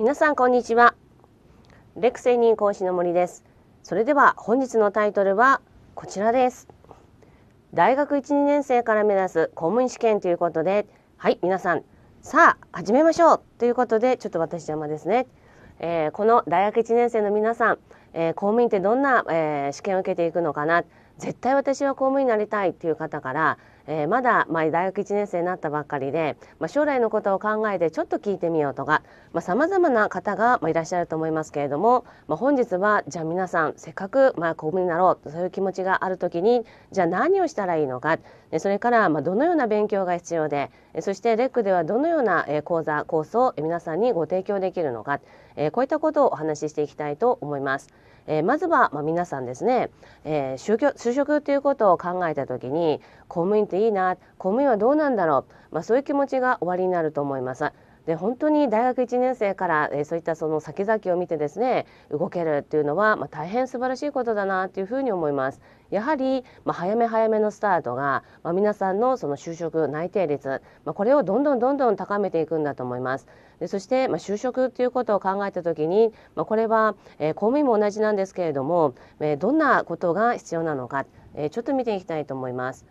皆さんこんにちはレクセニン講師の森ですそれでは本日のタイトルはこちらです大学1、2年生から目指す公務員試験ということではい皆さんさあ始めましょうということでちょっと私邪魔ですね、えー、この大学1年生の皆さん、えー、公務員ってどんな、えー、試験を受けていくのかな絶対私は公務員になりたいという方からえー、まだ、まあ、大学1年生になったばっかりで、まあ、将来のことを考えてちょっと聞いてみようとかさまざ、あ、まな方が、まあ、いらっしゃると思いますけれども、まあ、本日はじゃあ皆さんせっかく、まあ、公務員になろうとそういう気持ちがある時にじゃあ何をしたらいいのかそれから、まあ、どのような勉強が必要でそしてレックではどのような講座コースを皆さんにご提供できるのかこういったことをお話ししていきたいと思います。えー、まずは、まあ、皆さんですね、えー、就就職ということを考えた時に公務員っていいな公務員はどうなんだろう、まあ、そういう気持ちがおありになると思います。で本当に大学1年生から、えー、そういったその先々を見てですね動けるっていうのは、まあ、大変素晴らしいことだなというふうに思います。やはり、まあ、早め早めのスタートが、まあ、皆さんのその就職内定率、まあ、これをどんどんどんどん高めていくんだと思います。でそして、まあ、就職ということを考えた時に、まあ、これは、えー、公務員も同じなんですけれども、えー、どんなことが必要なのか、えー、ちょっと見ていきたいと思います。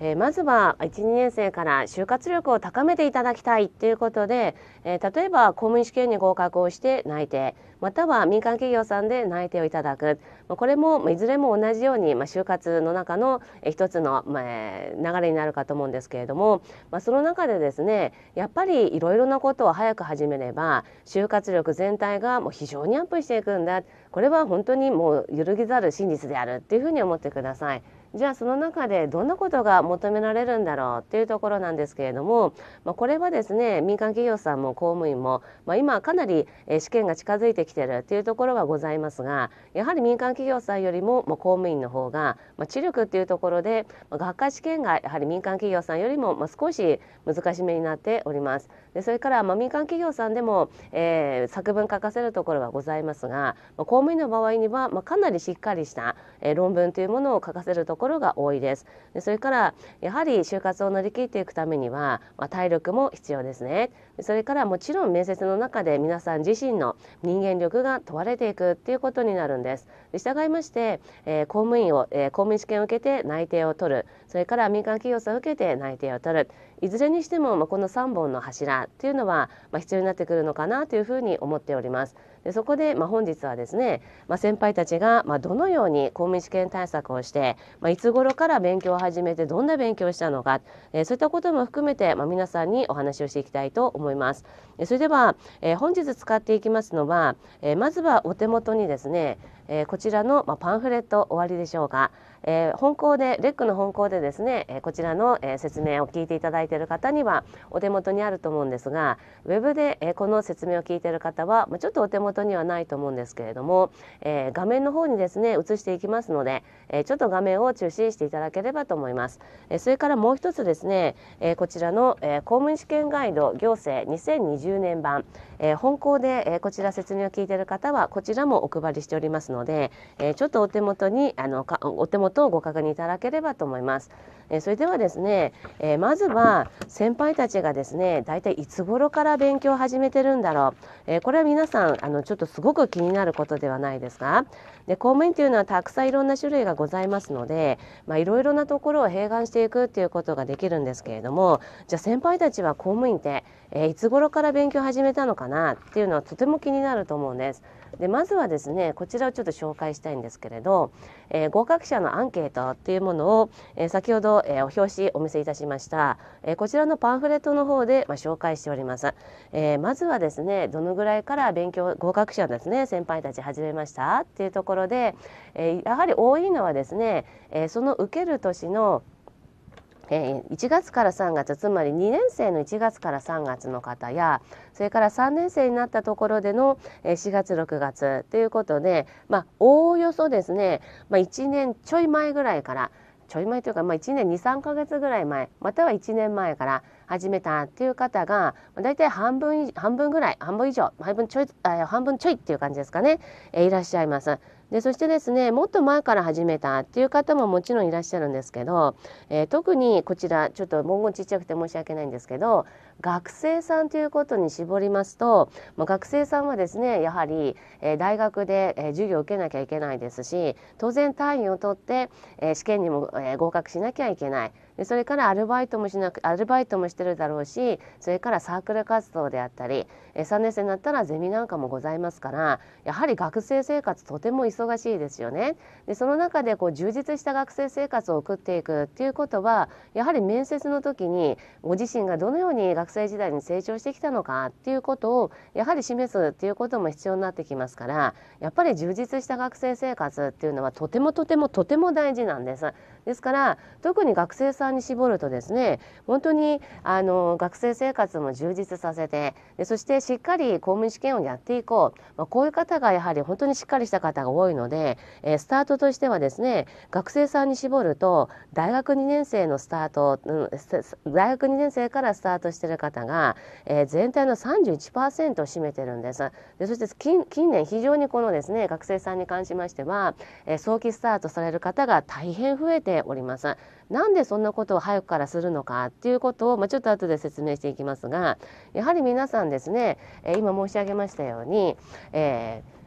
えー、まずは12年生から就活力を高めていただきたいということで、えー、例えば公務員試験に合格をして内定または民間企業さんで内定をいただくこれもいずれも同じように、まあ、就活の中の一つの、まあ、流れになるかと思うんですけれども、まあ、その中でですねやっぱりいろいろなことを早く始めれば就活力全体がもう非常にアップしていくんだこれは本当にもう揺るぎざる真実であるっていうふうに思ってください。じゃあその中でどんなことが求められるんだろうっていうところなんですけれども、まあ、これはですね民間企業さんも公務員も、まあ、今かなり試験が近づいてきてるっていうところはございますがやはり民間企業さんよりも公務員の方が、まあ、知力っていうところで、まあ、学科試験がやはり民間企業さんよりも、まあ、少し難しめになっております。でそれから、まあ、民間企業さんでも、えー、作文書かせるところはございますが、まあ、公務員の場合には、まあ、かなりしっかりした、え論文というものを書かせるとところが多いですでそれからやはり就活を乗り切っていくためには、まあ、体力も必要ですねそれからもちろん面接の中で皆さん自身の人間力が問われていくっていうことになるんです従いまして、えー、公務員を、えー、公務員試験を受けて内定を取るそれから民間企業さんを受けて内定を取るいずれにしても、まあ、この3本の柱っていうのは、まあ、必要になってくるのかなというふうに思っております。でそこで、まあ、本日はですね、まあ、先輩たちが、まあ、どのように公務員試験対策をして、まあ、いつ頃から勉強を始めてどんな勉強をしたのか、えー、そういったことも含めて、まあ、皆さんにお話をしていきたいと思います。えー、それでは、えー、本日使っていきますのは、えー、まずはお手元にですね、えー、こちらの、まあ、パンフレットおありでしょうか。えー、本校でレックの本校でですね、えー、こちらの、えー、説明を聞いていただいている方にはお手元にあると思うんですがウェブで、えー、この説明を聞いている方は、まあ、ちょっとお手元にはないと思うんですけれども、えー、画面の方にですね映していきますので、えー、ちょっと画面を中視していただければと思います。えー、それからもう一つですね、えー、こちらの、えー、公務員試験ガイド行政2020年版えー、本校で、えー、こちら説明を聞いている方はこちらもお配りしておりますので、えー、ちょっとお手元にあのお手元をご確認いただければと思います。えそれではですね、えまずは先輩たちがですね大体いつ頃から勉強を始めてるんだろう、えこれは皆さんあのちょっとすごく気になることではないですかで公務員というのはたくさんいろんな種類がございますので、まあ、いろいろなところを併願していくっていうことができるんですけれどもじゃあ先輩たちは公務員って、えいつ頃から勉強始めたのかなっていうのはとても気になると思うんです。でまずはですねこちらをちょっと紹介したいんですけれど、えー、合格者のアンケートっていうものを、えー、先ほど、えー、お表紙お見せいたしました、えこちらのパンフレットの方で、まあ、紹介しております、えまずはですねどのぐらいから勉強合格者ですね先輩たち始めましたっていうところで、えやはり多いのはですね、えその受ける年のえー、1月から3月つまり2年生の1月から3月の方やそれから3年生になったところでの、え4月6月ということで、まあ、おおよそですね、まあ、1年ちょい前ぐらいからちょい前というか、まあ、1年23か月ぐらい前または1年前から始めたっていう方が大体半分半分ぐらい半分以上半分ちょい半分ちょいっていう感じですかね、えー、いらっしゃいます。でそしてですねもっと前から始めたっていう方ももちろんいらっしゃるんですけど、えー、特にこちらちょっと文言ちっちゃくて申し訳ないんですけど学生さんということに絞りますと、まあ、学生さんはですねやはり、えー、大学で、えー、授業を受けなきゃいけないですし当然単位を取って、えー、試験にも、えー、合格しなきゃいけない。それからアルバイトもしなくアルバイトもしてるだろうしそれからサークル活動であったり3年生になったらゼミなんかもございますからやはり学生生活とても忙しいですよね。でその中でこう充実した学生生活を送っていくっていうことはやはり面接の時にご自身がどのように学生時代に成長してきたのかっていうことをやはり示すっていうことも必要になってきますからやっぱり充実した学生生活っていうのはとてもとてもとても大事なんです。ですから特に学生さんに絞るとですね本当にあの学生生活も充実させてでそしてしっかり公務員試験をやっていこう、まあ、こういう方がやはり本当にしっかりした方が多いので、えー、スタートとしてはですね学生さんに絞ると大学2年生のスタート、うん、大学2年生からスタートしてる方が、えー、全体の31%を占めてるんです。でそして近年非常にこのですね学生さんに関しましては、えー、早期スタートされる方が大変増えてております。なんでそんなことを早くからするのかっていうことを、まあ、ちょっと後で説明していきますがやはり皆さんですね、え今申し上げましたように、えー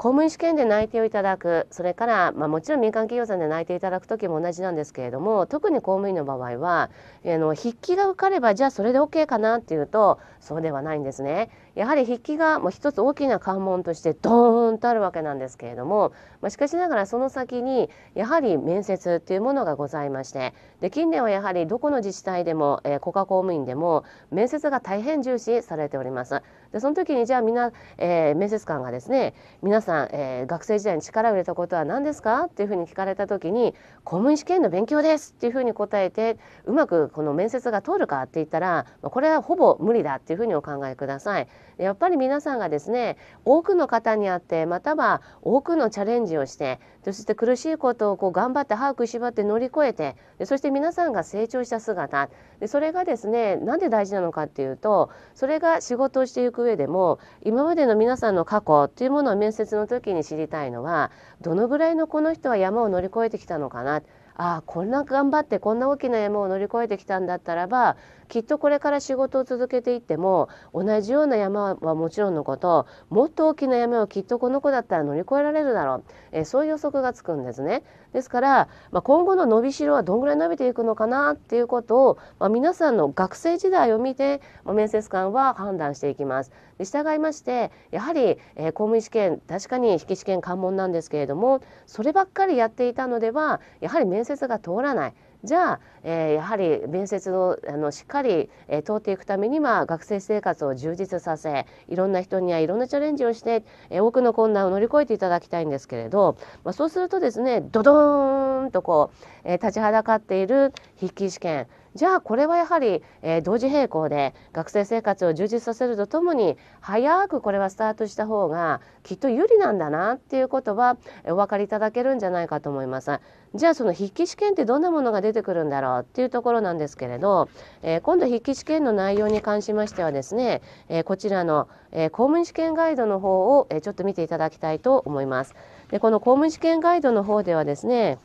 公務員試験で内定をいただくそれから、まあ、もちろん民間企業さんで内定いただく時も同じなんですけれども特に公務員の場合はあの筆記が受かればじゃあそれで OK かなっていうとそうではないんですね。やはり筆記がもう一つ大きな関門としてドーンとあるわけなんですけれども、まあ、しかしながらその先にやはり面接っていうものがございましてで近年はやはりどこの自治体でも、えー、国家公務員でも面接が大変重視されております。でその時にじゃあみんな、えー、面接官がですね皆さん、えー、学生時代に力を入れたことは何ですかっていうふうに聞かれた時に公務員試験の勉強ですっていうふうに答えてうまくこの面接が通るかって言ったらこれはほぼ無理だっていうふうにお考えください。やっぱり皆さんがですね多くの方に会ってまたは多くのチャレンジをしてそして苦しいことをこう頑張って歯を食って乗り越えてそして皆さんが成長した姿でそれがですねなんで大事なのかっていうとそれが仕事をしていく上でも今までの皆さんの過去っていうものを面接の時に知りたいのはどのぐらいのこの人は山を乗り越えてきたのかなああこんな頑張ってこんな大きな山を乗り越えてきたんだったらばきっとこれから仕事を続けていっても同じような山はもちろんのこともっと大きな山をきっとこの子だったら乗り越えられるだろう、えー、そういう予測がつくんですね。ですから、まあ、今後の伸びしろはどんぐらい伸びていくのかなっていうことを、まあ、皆さんの学生時代を見て、ま面接官は判断していきます。で従いましてやはり、えー、公務員試験確かに筆記試験関門なんですけれどもそればっかりやっていたのではやはり面接が通らない。じゃあ、えー、やはり面接をあのしっかり、えー、通っていくためには学生生活を充実させいろんな人にはいろんなチャレンジをして、えー、多くの困難を乗り越えていただきたいんですけれど、まあ、そうするとですねドドーンとこう、え立ちはだかっている筆記試験じゃあこれはやはり、えー、同時並行で学生生活を充実させるとともに早くこれはスタートした方がきっと有利なんだなっていうことはお分かりいただけるんじゃないかと思います。じゃあその筆記試験ってどんなものが出てくるんだろうっていうところなんですけれど、えー、今度筆記試験の内容に関しましてはですね、えー、こちらの、え公務員試験ガイドの方を、えちょっと見ていただきたいと思います。でこの公務員試験ガイドの方ではですね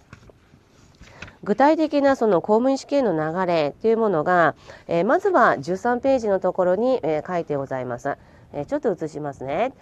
具体的なその公務員試験の流れというものが、えまずは13ページのところに、え書いてございます。えちょっと写しますね。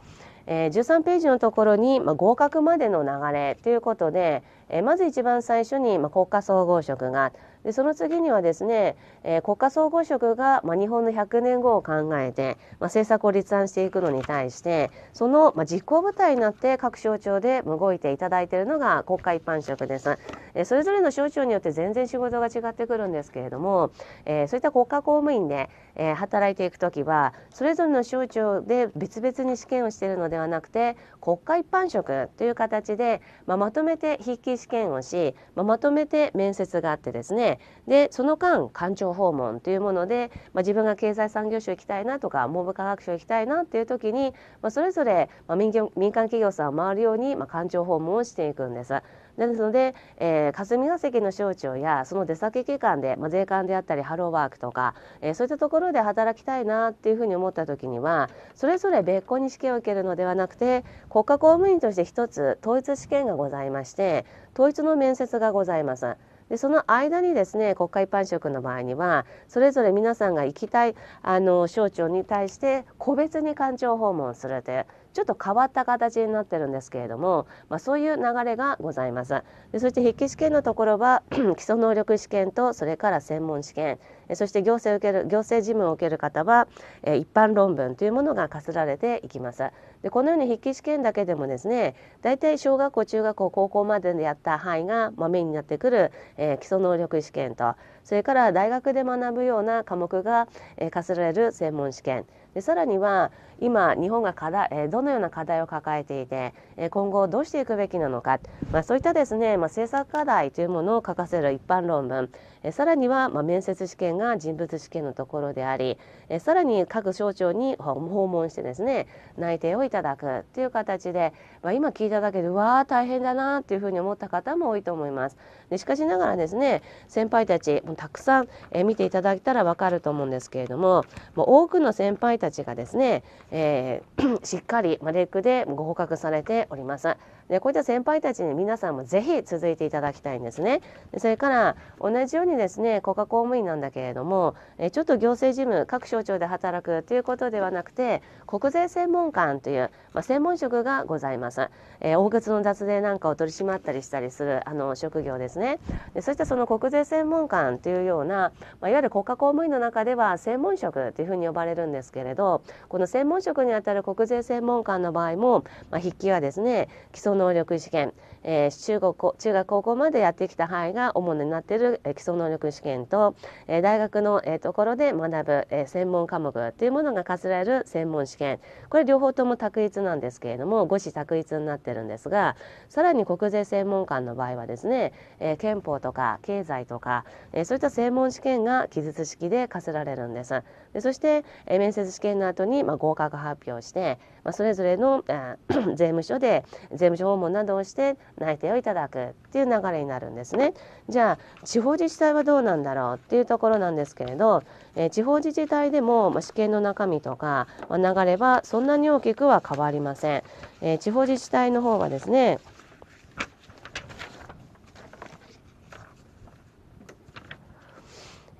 え13ページのところに、ま合格までの流れということで、えまず一番最初に、まあ、国家総合職がでその次にはですね、え国家総合職が、まあ、日本の100年後を考えて、まあ、政策を立案していくのに対してその、まあ、実行部隊になって各省庁で動いていただいているのが国家一般職です、えそれぞれの省庁によって全然仕事が違ってくるんですけれども、えそういった国家公務員で、え働いていく時はそれぞれの省庁で別々に試験をしているのではなくて国家一般職という形で、まあ、まとめて筆記試験をし、まあ、まとめて面接があってですねでその間官庁訪問というもので、まあ、自分が経済産業省行きたいなとか文部科学省行きたいなっていう時に、まあ、それぞれ民間企業さんを回るように、まあ、官庁訪問をしていくんです。ですので、えー、霞が関の省庁やその出先機関で、まあ、税関であったりハローワークとか、えー、そういったところで働きたいなっていうふうに思った時にはそれぞれ別個に試験を受けるのではなくて国家公務員として一つ統一試験がございまして統一の面接がございます。でその間にですね国会一般職の場合にはそれぞれ皆さんが行きたいあの省庁に対して個別に官庁訪問するという。ちょっと変わった形になってるんですけれども、まあ、そういう流れがございます。でそして筆記試験のところは 基礎能力試験とそれから専門試験そして行政を受ける行政事務を受ける方は一般論文というものが課せられていきます。でこのように筆記試験だけでもですね大体小学校中学校高校まででやった範囲が、まあ、メインになってくる、えー、基礎能力試験とそれから大学で学ぶような科目が、えー、課せられる専門試験でさらには今日本が課題、えー、どのような課題を抱えていて、えー、今後どうしていくべきなのか、まあ、そういったですね、まあ、政策課題というものを書かせる一般論文、えー、さらには、まあ、面接試験が人物試験のところであり、えー、さらに各省庁に訪問してですね内定をいただくという形で、まあ、今聞いただけでわあ大変だなというふうに思った方も多いと思います。でしかしながらですね先輩たちたくさん、えー、見ていただいたら分かると思うんですけれどももう多くの先輩たちがですね、えー、しっかりマレークでご捕獲されております。でこういった先輩たちに皆さんもぜひ続いていただきたいんですね。それから同じようにですね国家公務員なんだけれどもえちょっと行政事務各省庁で働くということではなくて国税専門官という、まあ、専門職がございます。え大口の雑税なんかを取り締まったりしたりするあの職業ですね。でそしてその国税専門官というような、まあ、いわゆる国家公務員の中では専門職というふうに呼ばれるんですけれどこの専門職にあたる国税専門官の場合も、まあ、筆記はですね基礎能力試験えー、中国中学高校までやってきた範囲が主になっている、えー、基礎能力試験と、えー、大学の、えー、ところで学ぶ、えー、専門科目というものが課せられる専門試験これ両方とも択一なんですけれども五子択一になってるんですがさらに国税専門官の場合はですね、えー、憲法とか経済とか、えー、そういった専門試験が記述式で課せられるんです。でそして、えー、面接試験の後に、まあ、合格発表して、まあ、それぞれの、えー、税務署で税務署訪問などをして内定をいただくっていう流れになるんですね。じゃあ地方自治体はどうなんだろうっていうところなんですけれど、えー、地方自治体でも、まあ、試験の中身とか、まあ、流れはそんなに大きくは変わりません。えー、地方自治体の方はですね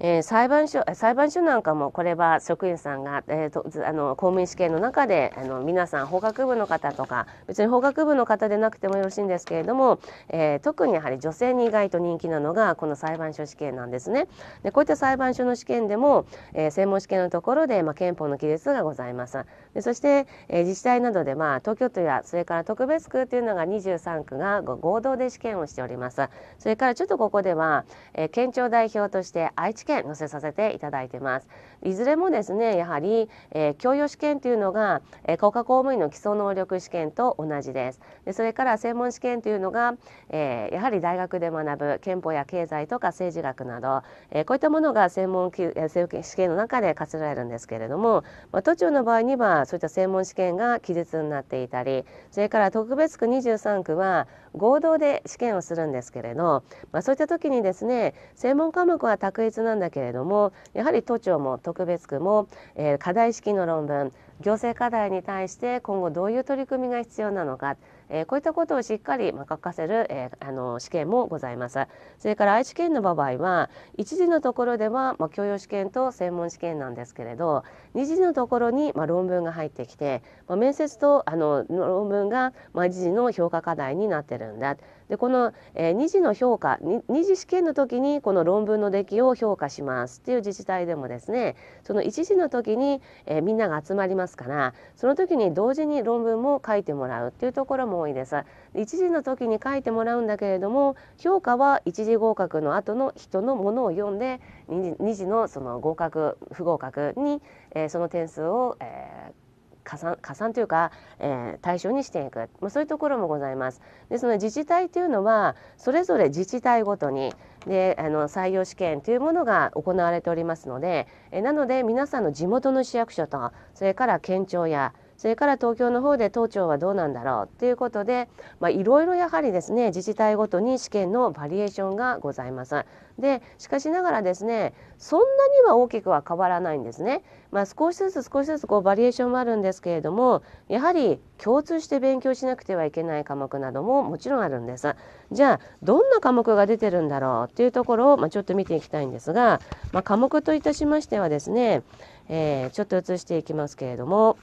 えー、裁判所裁判所なんかもこれは職員さんが、えー、とあの公務員試験の中であの皆さん法学部の方とか別に法学部の方でなくてもよろしいんですけれども、えー、特にやはり女性に意外と人気なのがこの裁判所試験なんですね。でこういった裁判所の試験でも、えー、専門試験のところで、まあ、憲法の記述がございます。でそして、えー、自治体などで、まあ、東京都やそれから特別区というのが23区が合同で試験をしておりますそれからちょっとここでは、えー、県庁代表として愛知県載せさせていただいてますいずれもですねやはり、えー、教養試験というのが、えー、国家公務員の基礎能力試験と同じですでそれから専門試験というのが、えー、やはり大学で学ぶ憲法や経済とか政治学など、えー、こういったものが専門試験の中で課せられるんですけれども、まあ、都庁の場合にはそういった専門試験が記述になっていたりそれから特別区23区は合同で試験をするんですけれど、まあ、そういった時にですね専門科目は択一なんだけれどもやはり都庁も特別区も、えー、課題式の論文行政課題に対して今後どういう取り組みが必要なのかえこういったことをしっかり、ま書かせる、えあの試験もございます。それから愛知県の場合は1時のところでは、ま教養試験と専門試験なんですけれど2時のところに、ま論文が入ってきて、ま面接とあの論文が、まあ、時の評価課題になってるんだ。でこの、えー、2次の評価 2, 次試験の時にこの論文の出来を評価しますっていう自治体でもですねその1次の時に、えー、みんなが集まりますからその時に同時に論文も書いてもらうっていうところも多いです。1次の時に書いてもらうんだけれども評価は1次合格の後の人のものを読んで2次のその合格不合格に、えー、その点数を、えー、加算加算というか、えー、対象にしていく、まあ、そういうところもございます。でその自治体というのはそれぞれ自治体ごとにであの採用試験というものが行われておりますので、えー、なので皆さんの地元の市役所とそれから県庁やそれから東京の方で都庁はどうなんだろうっていうことで、まあ、いろいろやはりですね自治体ごとに試験のバリエーションがございます。でしかしながらですねそんなには大きくは変わらないんですね。まあ、少しずつ少しずつこうバリエーションもあるんですけれどもやはり共通して勉強しなくてはいけない科目などももちろんあるんです。じゃあどんな科目が出てるんだろうっていうところを、まあ、ちょっと見ていきたいんですが、まあ、科目といたしましてはですね、えー、ちょっと移していきますけれども。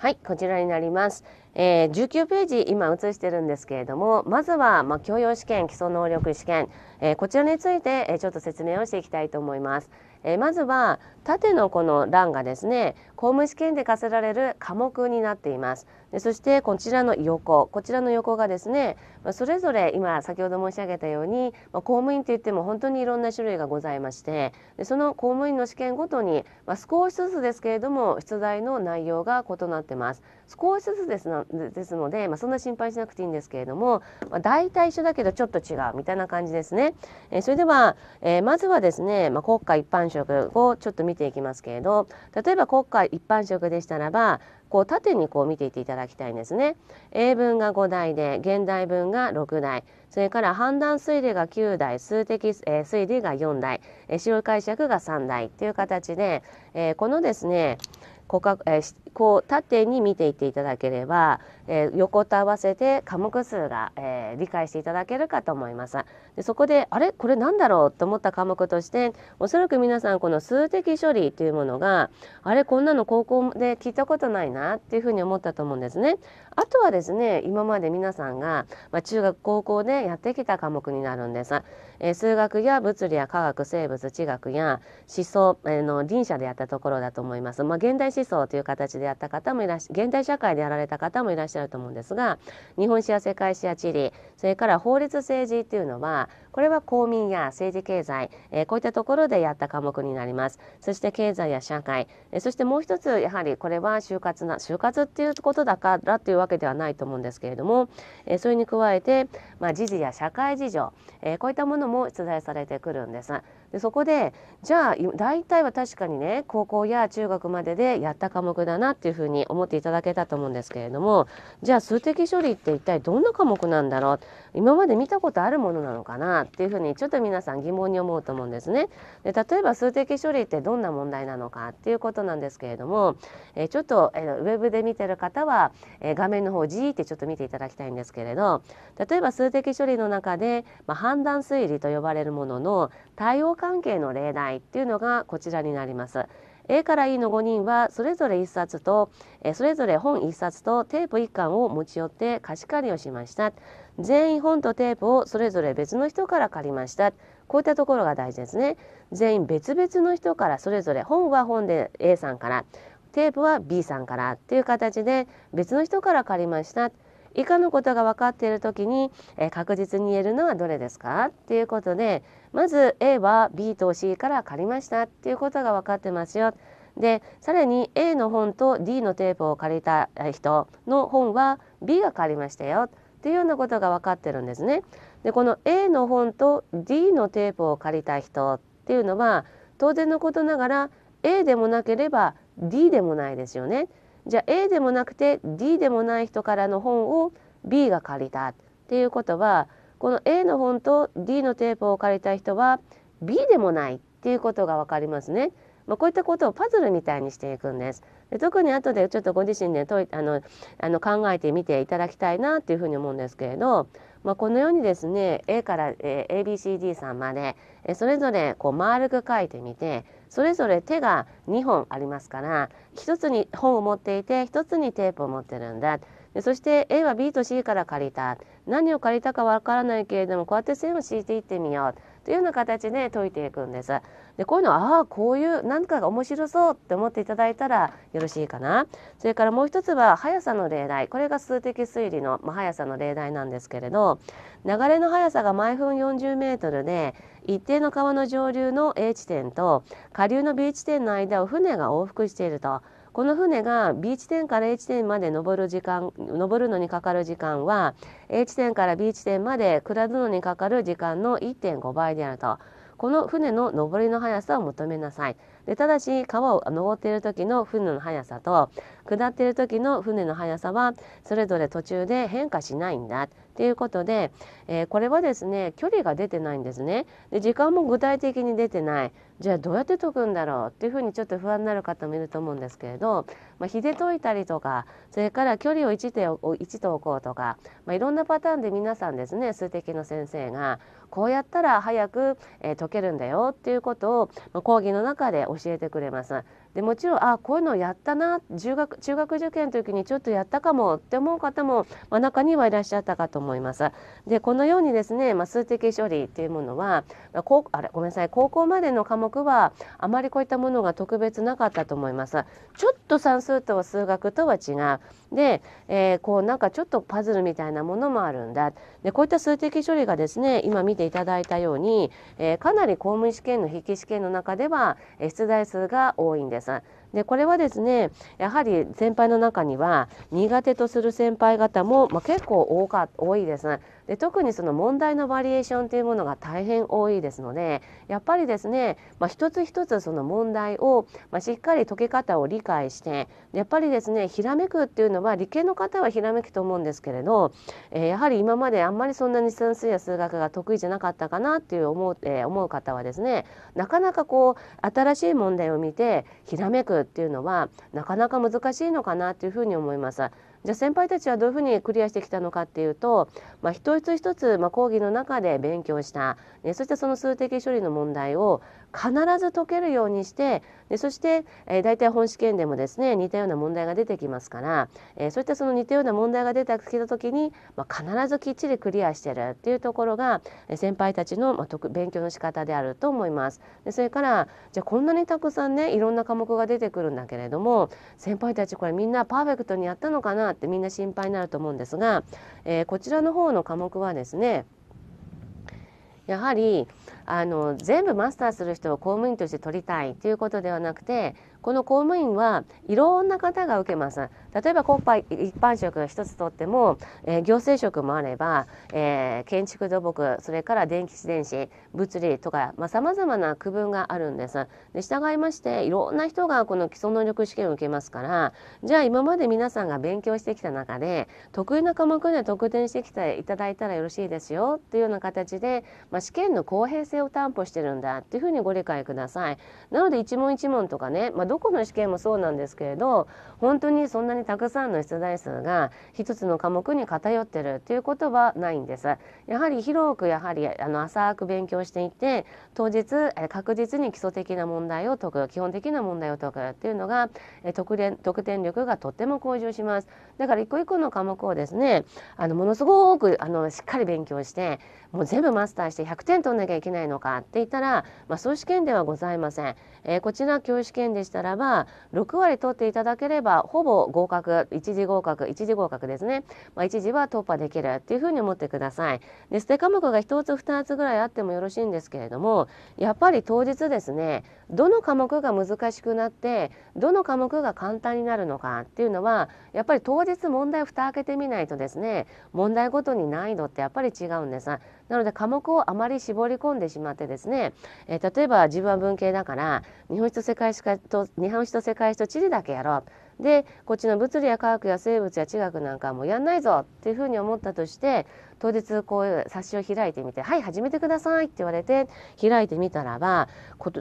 はい、こちらになります。えー、19ページ今映してるんですけれども、まずは、まあ、教養試験、基礎能力試験、えー、こちらについて、えー、ちょっと説明をしていきたいと思います。えまずは縦のこの欄がですね公務員試験で課せられる科目になっています。でそしてこちらの横こちらの横がですねそれぞれ今先ほど申し上げたように公務員といっても本当にいろんな種類がございましてでその公務員の試験ごとに、まあ、少しずつですけれども出題の内容が異なってます少しずつですのですので、まあ、そんな心配しなくていいんですけれども、まあ、大体一緒だけどちょっと違うみたいな感じですね、えー、それでは、えー、まずはですね、まあ、国家一般職をちょっと見ていきますけれど例えば国家一般職でしたらばこう縦にこう見ていていただきたいんですね。英文が5台で現代文が6台それから判断推理が9台数的、えー、推理が4台、え使用解釈が3台っていう形で、えー、このですね骨格、えー、こう縦に見ていっていただければ、えー、横と合わせて科目数が、えー、理解していただけるかと思います。でそこであれこれなんだろうと思った科目としておそらく皆さんこの数的処理というものがあれこんなの高校で聞いたことないなっていうふうに思ったと思うんですね。あとはですね今まで皆さんが、まあ、中学高校でやってきた科目になるんです。えー、数学や物理や科学生物地学や思想、えの臨者でやったところだと思います。まあ、現代思想という形でやった方もいらっしゃ現代社会でやられた方もいらっしゃると思うんですが日本史や世界史や地理それから法律政治っていうのはこれは公民や政治経済、えー、こういったところでやった科目になりますそして経済や社会、えー、そしてもう一つやはりこれは就活な就活っていうことだからというわけではないと思うんですけれども、えー、それに加えて、まあ、時事や社会事情、えー、こういったものも出題されてくるんですでそこでじゃあ大体は確かにね高校や中学まででやった科目だなっていうふうに思っていただけたと思うんですけれどもじゃあ数的処理って一体どんな科目なんだろう今まで見たことあるものなのかなっていうふうにちょっと皆さん疑問に思うと思うんですね。で例えば数的処理ってどんな問題なのかっていうことなんですけれども、えちょっと、えウェブで見てる方は、え画面の方じーってちょっと見ていただきたいんですけれど例えば数的処理の中で、まあ、判断推理と呼ばれるものの対応関係の例題っていうのがこちらになります。A から E の5人はそれぞれ1冊とそれぞれ本1冊とテープ1巻を持ち寄って貸し借りをしました全員本とテープをそれぞれ別の人から借りましたこういったところが大事ですね全員別々の人からそれぞれ本は本で A さんからテープは B さんからっていう形で別の人から借りました以下のことが分かっている時に、えー、確実に言えるのはどれですかっていうことでまず A は B と C から借りましたっていうことが分かってますよ。でさらに A の本と D のテープを借りた人の本は B が借りましたよっていうようなことが分かってるんですね。でこの A の本と D のテープを借りた人っていうのは当然のことながら A でもなければ D でもないですよね。じゃあ A でもなくて D でもない人からの本を B が借りたっていうことはこの A の本と D のテープを借りた人は B でもないっていうことが分かりますね。まあ、こういったことをパズルみたいにしていくんです。特に後でちょっとご自身でとあのあの考えてみていただきたいなっていうふうに思うんですけれど、まあ、このようにですね A から、え ABCD さんまで、えそれぞれこう丸く書いてみてそれぞれ手が2本ありますから1つに本を持っていて1つにテープを持ってるんだ。でそして A は B と C から借りた何を借りたかわからないけれどもこうやって線を敷いていってみようというような形で解いていくんです。でこういうのはああこういう何かが面白そうって思っていただいたらよろしいかな。それからもう一つは速さの例題これが数的推理の、まあ、速さの例題なんですけれど流れの速さが毎分 40m で一定の川の上流の A 地点と下流の B 地点の間を船が往復していると。この船が B 地点から A 地点まで登る時間登るのにかかる時間は A 地点から B 地点まで下るのにかかる時間の1.5倍であると。この船の上りの速さを求めなさい。でただし川を登っている時の船の速さと下っている時の船の速さはそれぞれ途中で変化しないんだいうことで、えー、これはですね距離が出てないんですねで時間も具体的に出てないじゃあどうやって解くんだろうっていうふうにちょっと不安になる方もいると思うんですけれど、まあ、日で解いたりとかそれから距離を 1, で1と置こうとか、まあ、いろんなパターンで皆さんですね数的の先生がこうやったら早く、え解けるんだよっていうことを、ま講義の中で教えてくれます。でもちろんあこういうのをやったな中学中学受験の時にちょっとやったかもって思う方も、まあ、中にはいらっしゃったかと思います。でこのようにですね、まあ、数的処理っていうものは高あれごめんなさい高校までの科目はあまりこういったものが特別なかったと思います。ちょっと算数と数学とは違うで、えー、こうなんかちょっとパズルみたいなものもあるんだでこういった数的処理がですね今見ていただいたように、えー、かなり公務員試験の筆記試験の中では出題数が多いんです。さん。でこれはですねやはり先輩の中には苦手とする先輩方も、まあ、結構多か多いです、ね。で特にその問題のバリエーションというものが大変多いですのでやっぱりですね、まあ、一つ一つその問題を、まあ、しっかり解け方を理解してやっぱりですねひらめくっていうのは理系の方はひらめくと思うんですけれど、えー、やはり今まであんまりそんなに算数や数学が得意じゃなかったかなっていう思う,、えー、思う方はですねなかなかこう新しい問題を見てひらめくっていうのはなかなか難しいのかなっていうふうに思います。じゃあ先輩たちはどういうふうにクリアしてきたのかっていうと、まあ、一つ一つ、まあ、講義の中で勉強した、ね、そしてその数的処理の問題を必ず解けるようにしてでそして、えー、大体本試験でもですね似たような問題が出てきますから、えー、そういったその似たような問題が出てきた時に、まあ、必ずきっちりクリアしてるっていうところが、えー、先輩たちの、まあ、勉強の仕方であると思います。でそれからじゃあこんなにたくさんねいろんな科目が出てくるんだけれども先輩たちこれみんなパーフェクトにやったのかなってみんな心配になると思うんですが、えー、こちらの方の科目はですねやはり、あの全部マスターする人を公務員として取りたいということではなくてこの公務員はいろんな方が受けます。例えば国家一般職一つとっても、えー、行政職もあれば、えー、建築土木それから電気自電子物理とかさまざ、まな区分があるんです。で従いましていろんな人がこの基礎能力試験を受けますからじゃあ今まで皆さんが勉強してきた中で得意な科目で得点してきていただいたらよろしいですよっていうような形で、まあ、試験の公平性を担保してるんだっていうふうにご理解ください。なので一問一問とかね、まあどこの試験もそうなんですけれど本当にそんなにたくさんの出題数が一つの科目に偏ってるということはないんです。やはり広くやはりあの浅く勉強していて当日確実に基礎的な問題を解く基本的な問題を解くっていうのが特点得点力がとっても向上します。だから一個一個の科目をですねあのものすごくあのしっかり勉強してもう全部マスターして100点取らなきゃいけないのかって言ったら、まあ、総試験ではございません。えー、こちら教試験でしたしたらば6割取っていただければほぼ合格1次合格1次合格ですね、まあ、1次は突破できるっていうふうに思ってくださいで捨て科目が1つ2つぐらいあってもよろしいんですけれどもやっぱり当日ですねどの科目が難しくなってどの科目が簡単になるのかっていうのはやっぱり当日問題蓋開けてみないとですね問題ごとに難易度ってやっぱり違うんですなので科目をあまり絞り込んでしまってですね、えー、例えば自分は文系だから日本史と世界史と日本史と世界史と地理だけやろうでこっちの物理や科学や生物や地学なんかもうやんないぞっていうふうに思ったとして当日こういう冊子を開いてみて「はい始めてください」って言われて開いてみたらば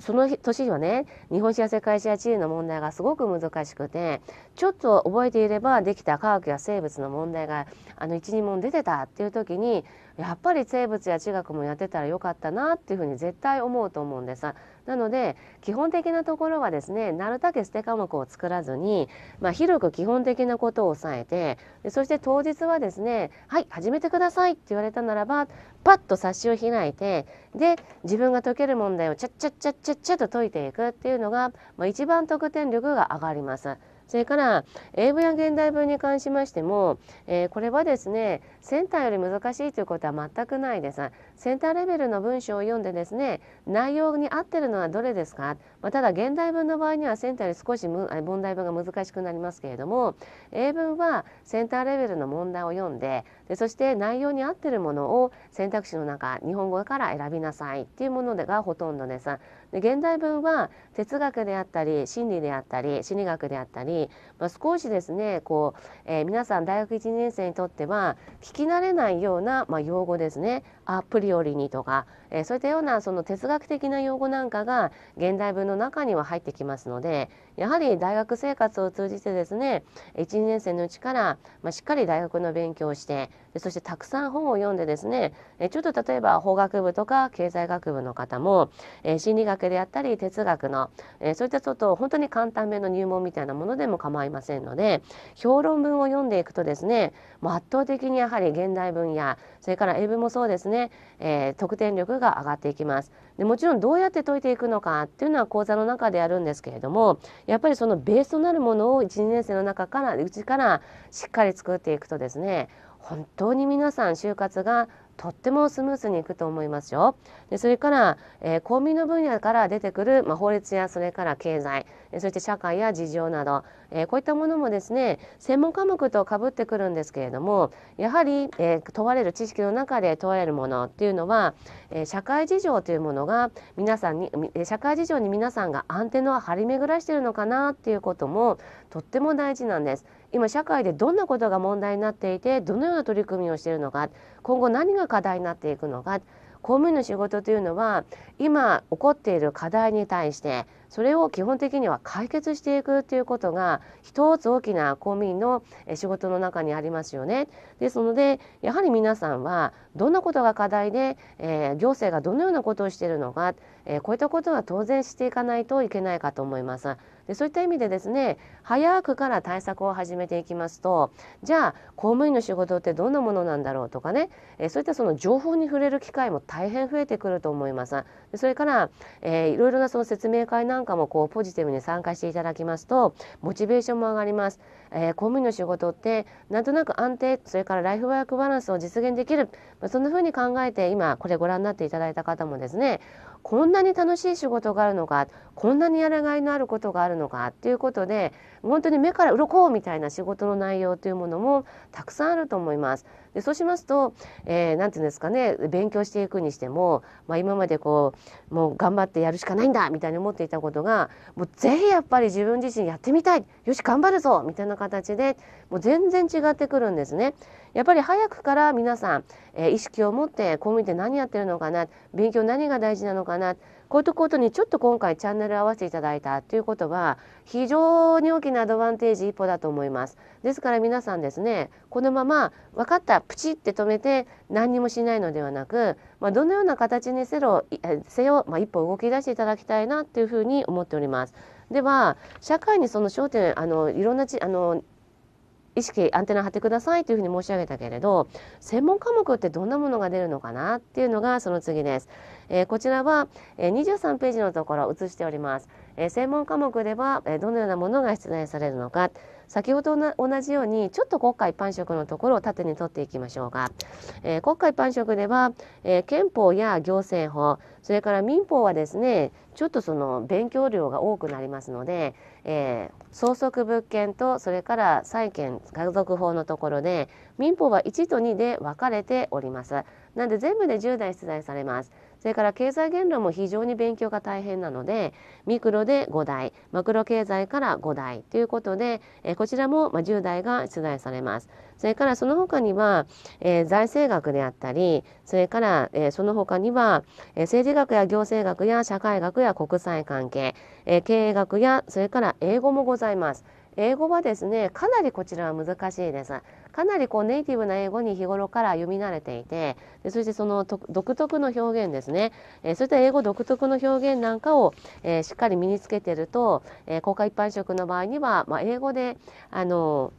その年はね日本史や世界史や地理の問題がすごく難しくてちょっと覚えていればできた科学や生物の問題が12問出てたっていう時にやっぱり生物や地学もやってたらよかったなっていうふうに絶対思うと思うんです。なので基本的なところはですねなるだけ捨て科目を作らずに、まあ、広く基本的なことを抑えてそして当日はですね「はい始めてください」って言われたならばパッと冊子を開いてで自分が解ける問題をちゃっちゃチちゃっちゃチャッと解いていくっていうのが、まあ、一番得点力が上がります。それから英文や現代文に関しましても、えー、これはですねセンターより難しいということは全くないですセンターレベルの文章を読んでですね内容に合ってるのはどれですか、まあ、ただ現代文の場合にはセンターより少し問題文が難しくなりますけれども英文はセンターレベルの問題を読んででそして内容に合ってるものを選択肢の中日本語から選びなさいっていうものがほとんどです。で現代文は哲学であったり心理であったり心理学であったり、まあ、少しですねこう、えー、皆さん大学1年生にとっては聞き慣れないような、まあ、用語ですねアプリオリにとか、えー、そういったようなその哲学的な用語なんかが現代文の中には入ってきますのでやはり大学生活を通じてですね12年生のうちから、まあ、しっかり大学の勉強をしてそしてたくさん本を読んでですね、えちょっと例えば法学部とか経済学部の方も、え心理学であったり哲学の、えそういったちょっと本当に簡単めの入門みたいなものでも構いませんので評論文を読んでいくとですね圧倒的にやはり現代文やそれから英文もそうですねね、えー、得点力が上がっていきますでもちろんどうやって解いていくのかっていうのは講座の中でやるんですけれどもやっぱりそのベースとなるものを1、2年生の中からうちからしっかり作っていくとですね本当に皆さん就活がとってもスムーズにいくと思いますよ。でそれから、えー、公民の分野から出てくる、まあ、法律やそれから経済そして社会や事情など、えー、こういったものもですね専門科目とかぶってくるんですけれどもやはり、えー、問われる知識の中で問われるものっていうのは、え社会事情というものが皆さんに社会事情に皆さんがアンテナを張り巡らしてるのかなっていうこともとっても大事なんです。今社会でどんなことが問題になっていてどのような取り組みをしているのか今後何が課題になっていくのか公務員の仕事というのは今起こっている課題に対してそれを基本的には解決していくということが一つ大きな公務員の仕事の中にありますよね。ですのでやはり皆さんはどんなことが課題で、えー、行政がどのようなことをしているのか、えー、こういったことは当然していかないといけないかと思います。でそういった意味でですね早くから対策を始めていきますとじゃあ公務員の仕事ってどんなものなんだろうとかね、えそういったその情報に触れる機会も大変増えてくると思います。でそれから、えー、いろいろなその説明会なんかもこうポジティブに参加していただきますとモチベーションも上がります。えー、公務員の仕事ってなんとなく安定それからライフワークバランスを実現できる、まあ、そんな風に考えて今これご覧になっていただいた方もですねこんなに楽しい仕事があるのかこんなにやらがいのあることがあるのかっていうことで本当に目から鱗みたいな仕事の内容というものもたくさんあると思います。でそうしますと何、えー、て言うんですかね勉強していくにしても、まあ、今までこうもう頑張ってやるしかないんだみたいに思っていたことがもうぜひやっぱり自分自身やってみたいよし頑張るぞみたいな形でもう全然違ってくるんですね。やっぱり早くから皆さん、えー、意識を持ってこうって何やってるのかな勉強何が大事なのかなこういうことにちょっと今回チャンネル合わせていただいたということは非常に大きなアドバンテージ一歩だと思います。ですから皆さんですねこのまま分かったプチって止めて何にもしないのではなく、まあ、どのような形にせろせよ、まあ、一歩動き出していただきたいなというふうに思っております。では社会にその焦点あのいろんなちあの意識アンテナ張ってくださいというふうに申し上げたけれど専門科目ってどんなものが出るのかなっていうのがその次です、えー、こちらは、えー、23ページのところ写しております、えー、専門科目では、えどのようなものが出題されるのか先ほど同じようにちょっと国会一般食のところを縦に取っていきましょうが、えー、国会一般食では、えー、憲法や行政法それから民法はですねちょっとその勉強量が多くなりますので、えー、相続物件とそれから債権家族法のところで民法は1と2で分かれております。なので全部で10代出題されます。それから経済言論も非常に勉強が大変なのでミクロで5代マクロ経済から5代ということで、えこちらも、ま10代が出題されます。それからその他には、え財政学であったりそれから、えその他には、え政治学や行政学や社会学や国際関係、え経営学やそれから英語もございます。英語はですねかなりこちらは難しいです。かなりこうネイティブな英語に日頃から読み慣れていてでそしてその独特の表現ですね、えー、そういった英語独特の表現なんかを、えー、しっかり身につけてると、えー、公開一般職の場合には、まあ、英語であの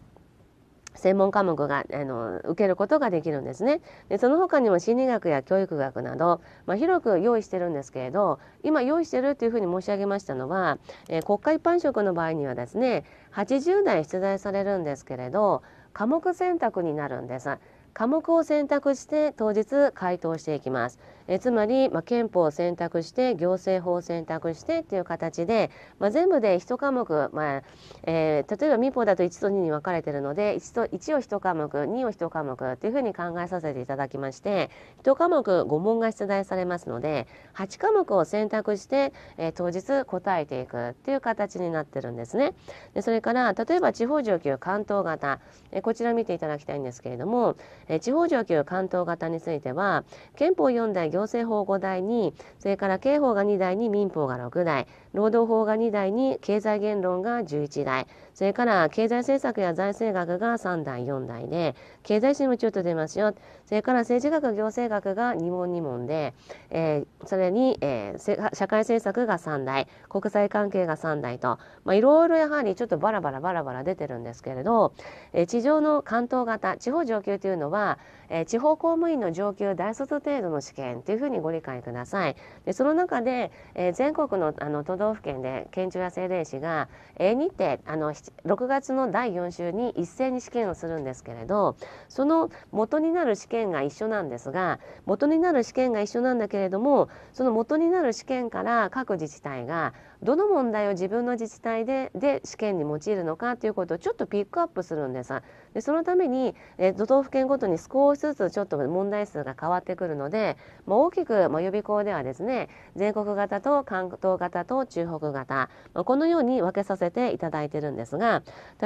専門科目があの受けることができるんですねでその他にも心理学や教育学など、まあ、広く用意してるんですけれど今用意してるっていうふうに申し上げましたのは、えー、国家一般職の場合にはですね80代出題されるんですけれど科目選択になるんです科目を選択して当日回答していきますえつまり、まあ、憲法を選択して行政法を選択してっていう形で、まあ、全部で1科目、まあえー、例えば民法だと1と2に分かれているので 1, と1を1科目2を1科目っていうふうに考えさせていただきまして1科目5問が出題されますので8科目を選択して、えー、当日答えていくっていう形になってるんですね。でそれから例えば地方上級関東型、えー、こちら見ていただきたいんですけれども、えー、地方上級関東型については憲法4代行行政法5台にそれから刑法が2台に民法が6台労働法が2台に経済言論が11台それから経済政策や財政学が3台4台で経済史もちょっと出ますよそれから政治学行政学が2問2問で、えー、それに、えー、社会政策が3台国際関係が3台といろいろやはりちょっとバラバラバラバラ出てるんですけれど、えー、地上の関東型地方上級というのは、えー、地方公務員の上級大卒程度の試験というふうにご理解ください。でその中で、えー、全国のあの都道府県で県庁や政令市が A にてあの6月の第4週に一斉に試験をするんですけれどその元になる試験が一緒なんですが元になる試験が一緒なんだけれどもその元になる試験から各自治体がどの問題を自分の自治体でで試験に用いるのかということをちょっとピックアップするんですでそのために、え都道府県ごとに少しずつちょっと問題数が変わってくるので、まあ、大きく、まあ、予備校ではですね全国型と関東型と中北型、まあ、このように分けさせていただいてるんですが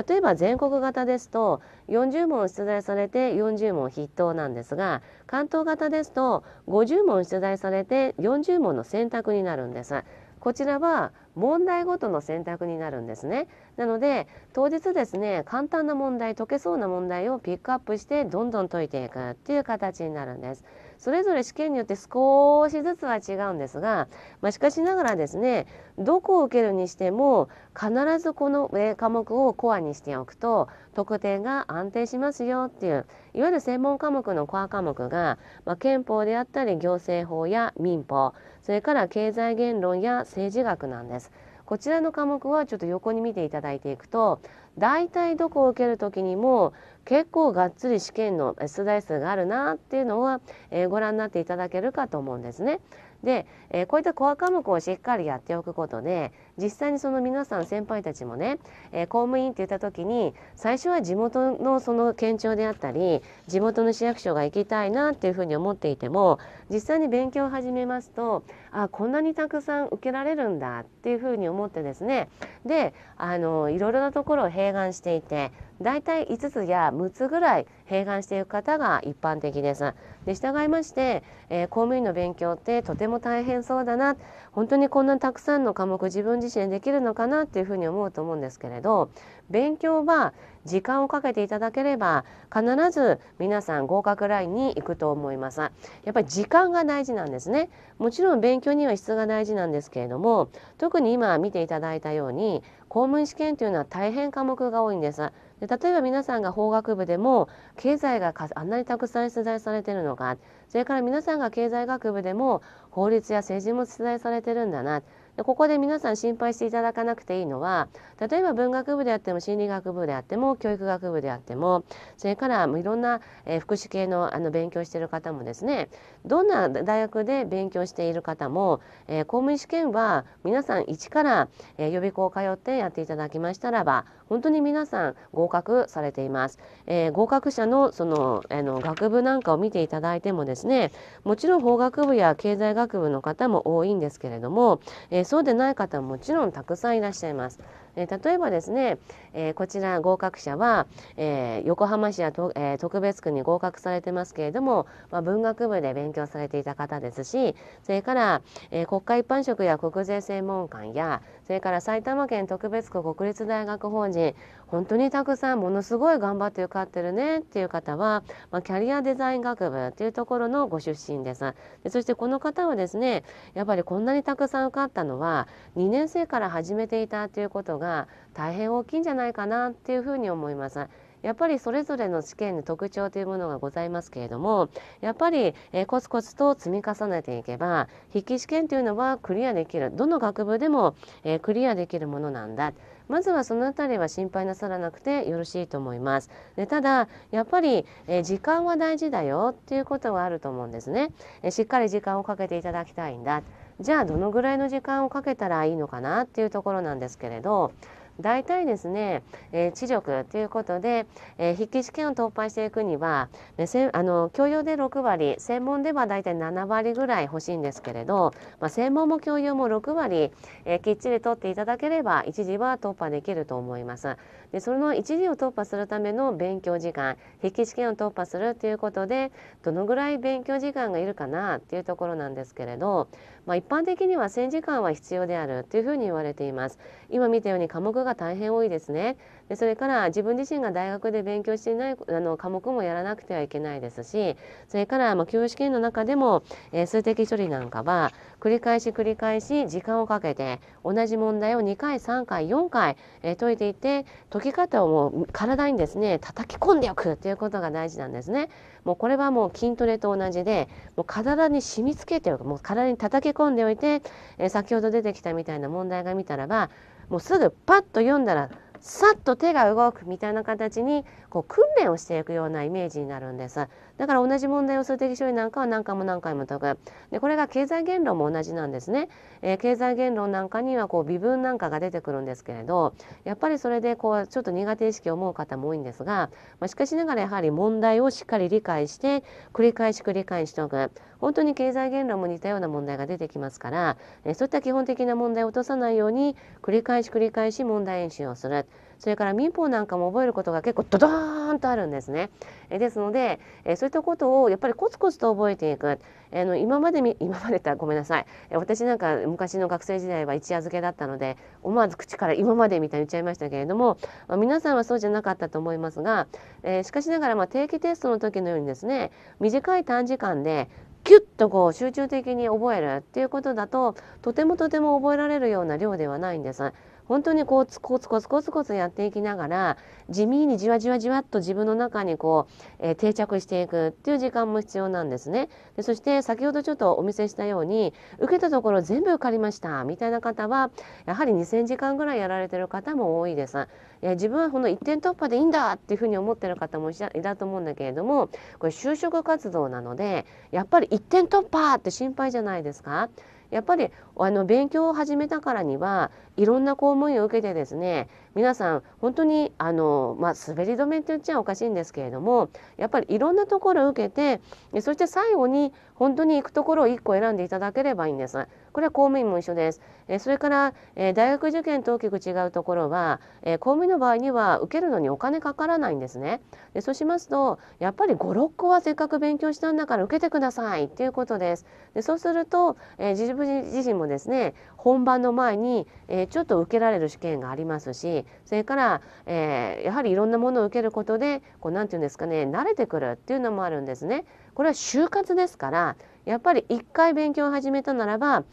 例えば全国型ですと40問出題されて40問筆頭なんですが関東型ですと50問出題されて40問の選択になるんです。こちらは問題ごとの選択になるんですねなので当日ですね簡単な問題解けそうな問題をピックアップしてどんどん解いていくっていう形になるんですそれぞれ試験によって少しずつは違うんですが、まあ、しかしながらですねどこを受けるにしても必ずこの科目をコアにしておくと得点が安定しますよっていういわゆる専門科目のコア科目が、まあ、憲法であったり行政法や民法それから経済言論や政治学なんです。こちらの科目はちょっと横に見ていただいていくと大体どこを受ける時にも結構がっつり試験の出題数があるなっていうのは、えー、ご覧になっていただけるかと思うんですね。で、えー、こういったコア科目をしっかりやっておくことで実際にその皆さん先輩たちもね、えー、公務員って言った時に最初は地元のその県庁であったり地元の市役所が行きたいなっていうふうに思っていても実際に勉強を始めますとあこんなにたくさん受けられるんだっていうふうに思ってですねであのいろいろなところを併願していて大体5つや6つぐらい併願していく方が一般的です。で従いまして、えー、公務員の勉強ってとても大変そうだな本当にこんなたくさんの科目自分自身でできるのかなっていうふうに思うと思うんですけれど勉強は時間をかけていただければ必ず皆さん合格ラインに行くと思います。やっぱり時間が大事なんですね。もちろん勉強には質が大事なんですけれども特に今見ていただいたように公務員試験というのは大変科目が多いんです。で例えば皆さんが法学部でも経済があんなにたくさん出題されてるのかそれから皆さんが経済学部でも法律や政治も出題されてるんだなでここで皆さん心配していただかなくていいのは例えば文学部であっても心理学部であっても教育学部であってもそれからいろんな、え福祉系のあの勉強してる方もですねどんな大学で勉強している方も、えー、公務員試験は皆さん一から、え予備校を通ってやっていただきましたらば本当に皆さん合格されています。えー、合格者のそのあの学部なんかを見ていただいてもですねもちろん法学部や経済学部の方も多いんですけれども、えー、そうでない方ももちろんたくさんいらっしゃいます。え例えばですね、えー、こちら合格者は、えー、横浜市やと、え特別区に合格されてますけれども、まあ、文学部で勉強されていた方ですしそれから、え国家一般職や国税専門官やそれから埼玉県特別区国立大学法人本当にたくさんものすごい頑張って受かってるねっていう方は、まあ、キャリアデザイン学部っていうところのご出身ですでそしてこの方はですねやっぱりこんなにたくさん受かったのは2年生から始めていたということがが大変大きいんじゃないかなっていうふうに思います。やっぱりそれぞれの試験の特徴というものがございますけれどもやっぱり、えコツコツと積み重ねていけば筆記試験というのはクリアできるどの学部でも、えクリアできるものなんだまずはその辺りは心配なさらなくてよろしいと思います。でただやっぱり、え時間は大事だよっていうことはあると思うんですね、えしっかり時間をかけていただきたいんだ。じゃあどのぐらいの時間をかけたらいいのかなっていうところなんですけれど大体ですね、えー、知力ということで、えー、筆記試験を突破していくには、ね、あの教養で6割専門では大体7割ぐらい欲しいんですけれど、まあ、専門も教養も6割、えー、きっちり取っていただければ一時は突破できると思います。でその1時を突破するための勉強時間筆記試験を突破するっていうことでどのぐらい勉強時間がいるかなっていうところなんですけれど、まあ、一般的には1時間は必要であるというふに言われています今見たように科目が大変多いですねでそれから自分自身が大学で勉強していないあの科目もやらなくてはいけないですしそれからまあ教養試験の中でも、えー、数的処理なんかは繰り返し繰り返し時間をかけて同じ問題を2回3回4回、えー、解いていって解き方をもう体にですね叩き込んでおくということが大事なんですね。もうこれはもう筋トレと同じでもう体に染み付けておくもう体に叩き込んでおいて、えー、先ほど出てきたみたいな問題が見たらばもうすぐパッと読んだらさっと手が動くみたいな形にこう訓練をしていくようなイメージになるんですだから同じ問題を数的処理なんかは何回も何回も解くでこれが経済言論も同じなんですね、えー、経済言論なんかにはこう微分なんかが出てくるんですけれどやっぱりそれでこうちょっと苦手意識を思う方も多いんですが、まあ、しかしながらやはり問題をしっかり理解して繰り返し繰り返しておく本当に経済言論も似たような問題が出てきますから、えー、そういった基本的な問題を落とさないように繰り返し繰り返し問題演習をするそれから民法なんかも覚えることが結構ドドーンとあるんですね。えですので、えそういったことをやっぱりコツコツと覚えていく、えの今までみ 今までたごめんなさい、え私なんか昔の学生時代は一夜漬けだったので思わず口から「今まで」みたいに言っちゃいましたけれども、まあ、皆さんはそうじゃなかったと思いますが、えしかしながらまあ定期テストの時のようにですね短い短時間でキュッとこう集中的に覚えるっていうことだととてもとても覚えられるような量ではないんです。本当にこうコツコツコツコツやっていきながら地味にじわじわじわっと自分の中にこう、えー、定着していくっていう時間も必要なんですねでそして先ほどちょっとお見せしたように受けたところ全部受かりましたみたいな方はやはり2,000時間ぐらいやられてる方も多いです。いや自分はこの一点突破でいいんだっていうふうに思ってる方もいたと思うんだけれどもこれ就職活動なのでやっぱり一点突破って心配じゃないですか。やっぱりあの勉強を始めたからにはいろんな公務員を受けてですね皆さん本当にあの、まあ、滑り止めって言っちゃおかしいんですけれどもやっぱりいろんなところを受けてそして最後に本当に行くところを1個選んでいただければいいんです。これは公務員も一緒です。えそれから、え大学受験と大きく違うところは、え公務員の場合には受けるのにお金かからないんですね。でそうしますとやっぱり56個はせっかく勉強したんだから受けてくださいっていうことです。でそうすると、え自分自身もですね本番の前に、えちょっと受けられる試験がありますしそれから、えやはりいろんなものを受けることでこう何て言うんですかね慣れてくるっていうのもあるんですね。これは就活ですからやっぱり一回勉強を始めたならば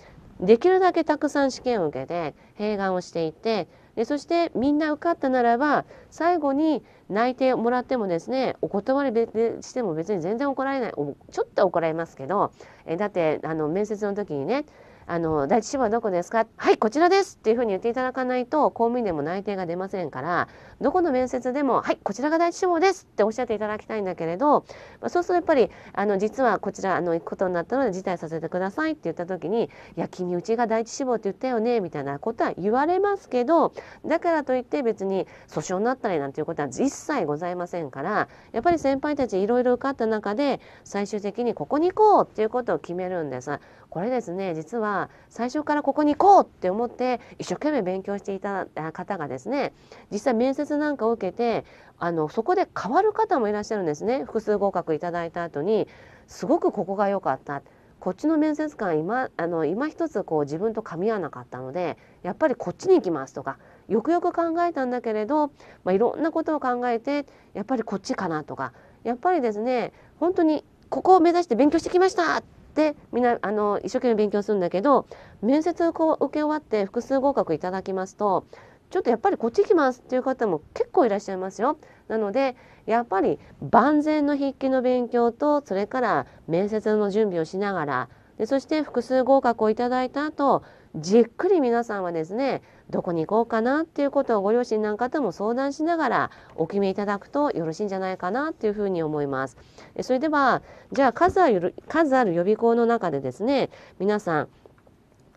できるだけたくさん試験を受けて併願をしていてでそしてみんな受かったならば最後に内定をもらってもですねお断りしても別に全然怒られないちょっと怒られますけどえだってあの面接の時にねあの、第一志望はどこですかはい、こちらですっていうふうに言っていただかないと、公務員でも内定が出ませんから、どこの面接でも、はい、こちらが第一志望ですっておっしゃっていただきたいんだけれど、まあ、そうするとやっぱり、あの、実はこちら、あの、行くことになったので辞退させてくださいって言った時に、いや、君、うちが第一志望って言ったよね、みたいなことは言われますけど、だからといって別に訴訟になったりなんていうことは一切ございませんから、やっぱり先輩たちいろいろ受かった中で、最終的にここに行こうっていうことを決めるんです。これですね、実は最初からここに行こうって思って一生懸命勉強していた方がですね実際面接なんかを受けてあのそこで変わる方もいらっしゃるんですね複数合格いただいた後にすごくここが良かったこっちの面接官今あの今一つこう自分と噛み合わなかったのでやっぱりこっちに行きますとかよくよく考えたんだけれど、まあ、いろんなことを考えてやっぱりこっちかなとかやっぱりですね本当にここを目指して勉強してきましたでみんなあの一生懸命勉強するんだけど面接を受け終わって複数合格いただきますとちょっとやっぱりこっち行きますっていう方も結構いらっしゃいますよ。なのでやっぱり万全の筆記の勉強とそれから面接の準備をしながらでそして複数合格をいただいた後じっくり皆さんはですねどこに行こうかなっていうことをご両親なんかとも相談しながらお決めいただくとよろしいんじゃないかなっていうふうに思います。それではじゃあ数ある数ある予備校の中でですね皆さん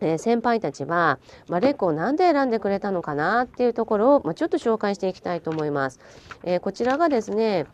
えー、先輩たちは、まあ、レコを何で選んでくれたのかなっていうところを、まあ、ちょっと紹介していきたいと思います。えー、こちらがですね、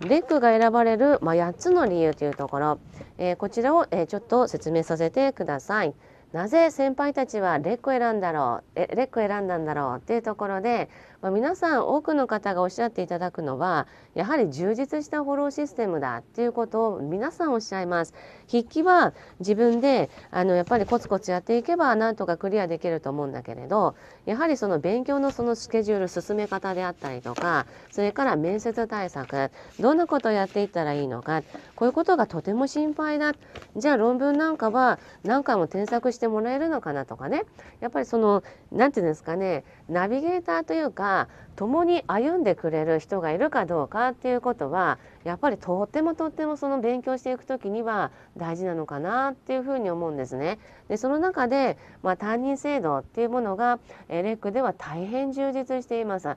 レックが選ばれる、まあ、8つの理由というところ、えー、こちらを、えー、ちょっと説明させてください。なぜ先輩たちはレック選んだろうレック選んだんだろうっていうところでまあ、皆さん多くの方がおっしゃっていただくのはやはり充実したフォローシステムだっていうことを皆さんおっしゃいます。筆記は自分であのやっぱりコツコツやっていけばなんとかクリアできると思うんだけれどやはりその勉強のそのスケジュール進め方であったりとかそれから面接対策どんなことをやっていったらいいのかこういうことがとても心配だじゃあ論文なんかは何回も添削してもらえるのかなとかねやっぱりその何て言うんですかねナビゲーターというか共に歩んでくれる人がいるかどうかっていうことはやっぱりとってもとってもその勉強していく時には大事なのかなっていうふうに思うんですね。でその中で、まあ、担任制度っていうものがレックでは大変充実しています。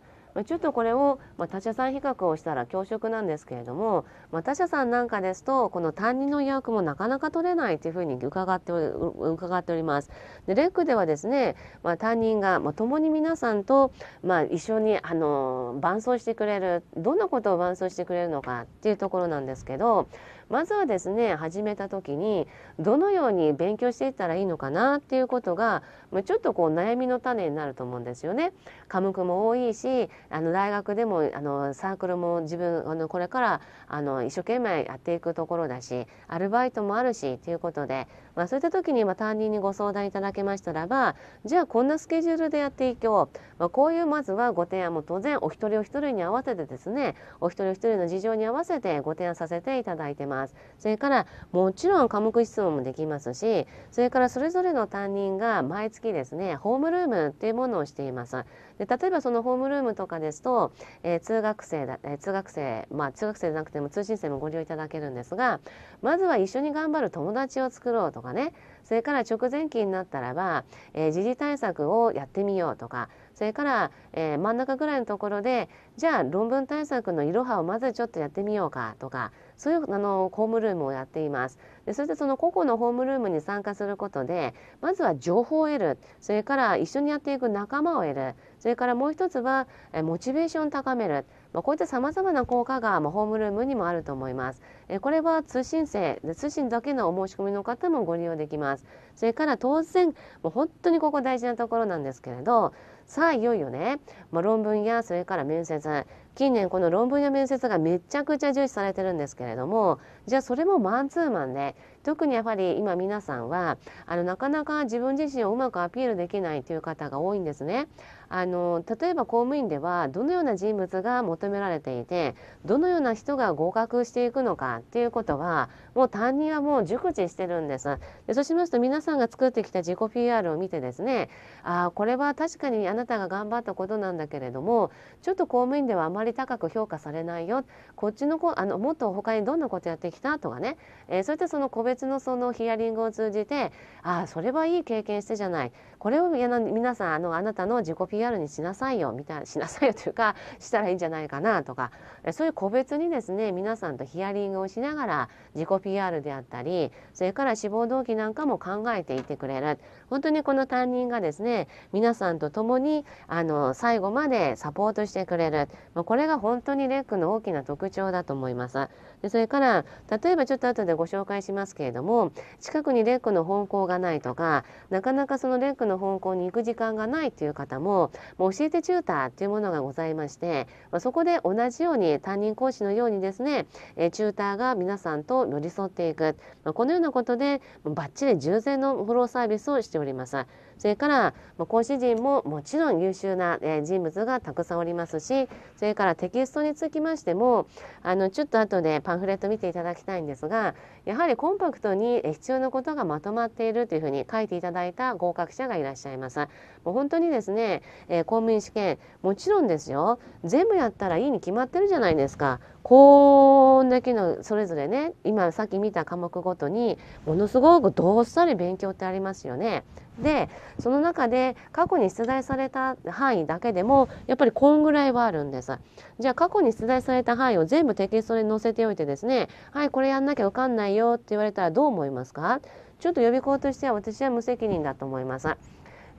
ちょっとこれを、ま他社さん比較をしたら教職なんですけれども、ま他社さんなんかですとこの担任の予約もなかなか取れないというふうに伺って伺っております。でレックではですね、まあ、担任が、まあ、共に皆さんと、まあ、一緒にあの伴走してくれるどんなことを伴走してくれるのかっていうところなんですけど、まずはですね始めた時にどのように勉強していったらいいのかなっていうことがちょっとこう悩みの種になると思うんですよね。科目も多いしあの大学でもあのサークルも自分あのこれからあの一生懸命やっていくところだしアルバイトもあるしということでまあ、そういった時にま担任にご相談いただけましたらばじゃあこんなスケジュールでやっていこう、まあ、こういうまずはご提案も当然お一人お一人に合わせてですねお一人お一人の事情に合わせてご提案させていただいてますそれからもちろん科目質問もできますしそれからそれぞれの担任が毎月ですねホームルームっていうものをしていますで例えばそのホームルームとかですと、えー、通学生だ、えー、通学生まあ通学生じゃなくても通信生もご利用いただけるんですがまずは一緒に頑張る友達を作ろうとかねそれから直前期になったらば、えー、時事対策をやってみようとかそれから、えー、真ん中ぐらいのところでじゃあ論文対策のいろはをまずちょっとやってみようかとかそういうあのホームルームをやっています。でそれでその個々のホームルームに参加することでまずは情報を得るそれから一緒にやっていく仲間を得るそれからもう一つは、えー、モチベーションを高めるまあ、こういったさまざまな効果が、まあ、ホームルームにもあると思います。えこれは通信制で通信だけのお申し込みの方もご利用できます。それから当然もう本当にここ大事なところなんですけれどさあいよいよね、まあ、論文やそれから面接近年この論文や面接がめちゃくちゃ重視されてるんですけれどもじゃあそれもマンツーマンで特にやはり今皆さんはあのなかなか自分自身をうまくアピールできないという方が多いんですね。あの例えば公務員ではどのような人物が求められていてどのような人が合格していくのかっていうことはもう担任はもう熟知してるんですでそうしますと皆さんが作ってきた自己 PR を見てですねああこれは確かにあなたが頑張ったことなんだけれどもちょっと公務員ではあまり高く評価されないよこっちのこあのもっと他にどんなことやってきたとかね、えー、そういったその個別のそのヒアリングを通じてああそれはいい経験してじゃないこれを皆さんあのあなたの自己 PR リアルにしなさいよみたいなしなさいよというかしたらいいんじゃないかなとかそういう個別にですね皆さんとヒアリングをしながら自己 PR であったりそれから志望動機なんかも考えていてくれる本当にこの担任がですね皆さんと共にあの最後までサポートしてくれる、まこれが本当にレックの大きな特徴だと思います。でそれから例えばちょっと後でご紹介しますけれども近くにレックの本校がないとかなかなかそのレックの本校に行く時間がないという方ももう教えてチューターっていうものがございまして、まあ、そこで同じように担任講師のようにですね、えチューターが皆さんと寄り添っていく、まあ、このようなことでバッチリ従前のフォローサービスをしております。それから講師陣ももちろん優秀な人物がたくさんおりますしそれからテキストにつきましてもあのちょっと後でパンフレット見ていただきたいんですがやはりコンパクトに必要なことがまとまっているというふうに書いていただいた合格者がいらっしゃいます。もう本当にですね、え公務員試験もちろんですよ全部やったらいいに決まってるじゃないですか。こんだけのそれぞれね今さっき見た科目ごとにものすごくどっさり勉強ってありますよね。でその中で過去に出題された範囲だけでもやっぱりこんぐらいはあるんです。じゃあ過去に出題された範囲を全部テキストに載せておいてですねはいこれやんなきゃ分かんないよって言われたらどう思いますかちょっと予備校としては私は無責任だと思います。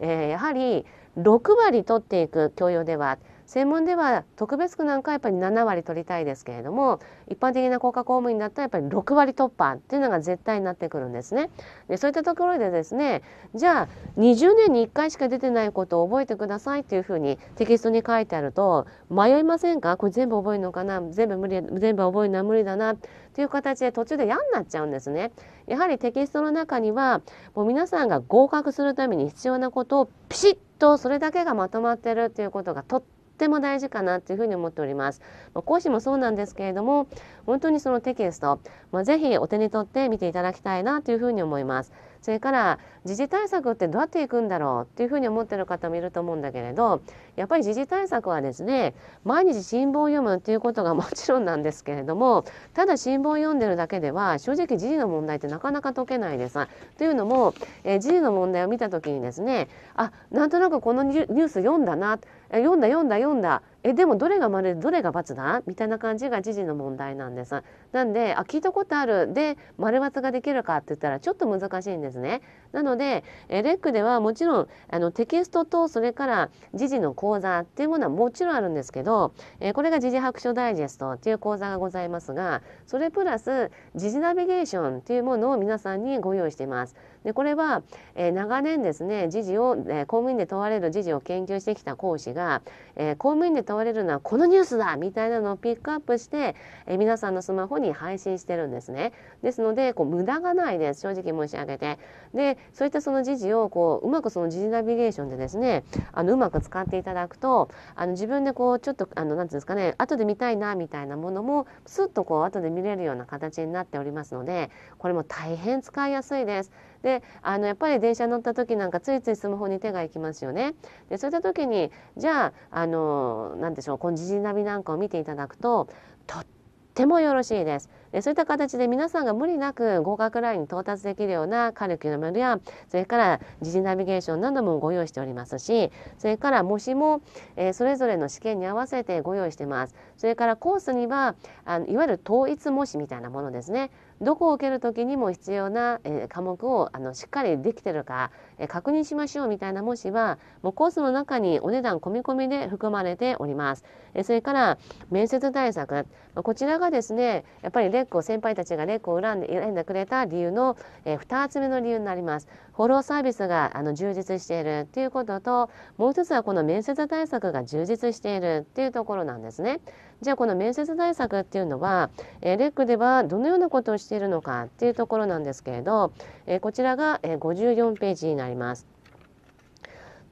えー、やはり6割取っていく教養では専門では特別区なんかはやっぱり7割取りたいですけれども一般的な国家公務員だったらやっぱり6割突破っていうのが絶対になってくるんですね。でそういったところでですねじゃあ20年に1回しか出てないことを覚えてくださいっていうふうにテキストに書いてあると迷いませんかこれ全部覚えるのかな全部無理全部覚えるのは無理だなっていう形で途中で嫌になっちゃうんですね。やはりテキストの中にはもう皆さんが合格するために必要なことをピシッとそれだけがまとまってるっていうことがとっっても大事かなっていうふうに思っております。まあ、講師もそうなんですけれども、本当にそのテキスト、まあ、ぜひお手に取って見ていただきたいなというふうに思います。それから時事対策ってどうやっていくんだろうっていうふうに思ってる方もいると思うんだけれどやっぱり時事対策はですね毎日新聞を読むっていうことがもちろんなんですけれどもただ新聞を読んでるだけでは正直時事の問題ってなかなか解けないです。というのも、えー、時事の問題を見た時にですねあなんとなくこのニュース読んだな読んだ読んだ読んだえでもどれが丸でどれが×だみたいな感じが時事の問題なんです。なんであ聞いたことあるで丸×ができるかって言ったらちょっと難しいんですね。なのでえレックではもちろんあのテキストとそれから時事の講座っていうものはもちろんあるんですけどえこれが時事白書ダイジェストっていう講座がございますがそれプラス時事ナビゲーションっていうものを皆さんにご用意しています。でこれは、え長年ですね時事を、え公務員で問われる時事を研究してきた講師が、え公務員で問われるのはこのニュースだみたいなのをピックアップして、え皆さんのスマホに配信してるんですね。ですのでこう無駄がないです正直申し上げて。でそういったその時事をこううまくその時事ナビゲーションでですねあのうまく使っていただくとあの自分でこうちょっとあのなんて言うんですかね後で見たいなみたいなものもスッとこう後で見れるような形になっておりますのでこれも大変使いやすいです。であのやっぱり電車乗った時なんかついついスマホに手がいきますよね。でそういった時にじゃああの何でしょうこの時事ナビなんかを見ていただくととってもよろしいです。でそういった形で皆さんが無理なく合格ラインに到達できるようなカルキュラムやそれから時事ナビゲーションなどもご用意しておりますしそれから模試も、えー、それぞれの試験に合わせてご用意してますそれからコースにはあのいわゆる統一模試みたいなものですねどこを受ける時にも必要な科目をあのしっかりできてるか確認しましょうみたいな文字はもうコースの中にお値段込み込みで含まれております。それから面接対策こちらがですねやっぱりレックを先輩たちがレックを選んで選んでくれた理由の2つ目の理由になります。フォローサービスがあの充実しているということともう一つはこの面接対策が充実しているっていうところなんですね。じゃあこの面接対策っていうのはレックではどのようなことをしているのかっていうところなんですけれどえこちらが、え54ページになります。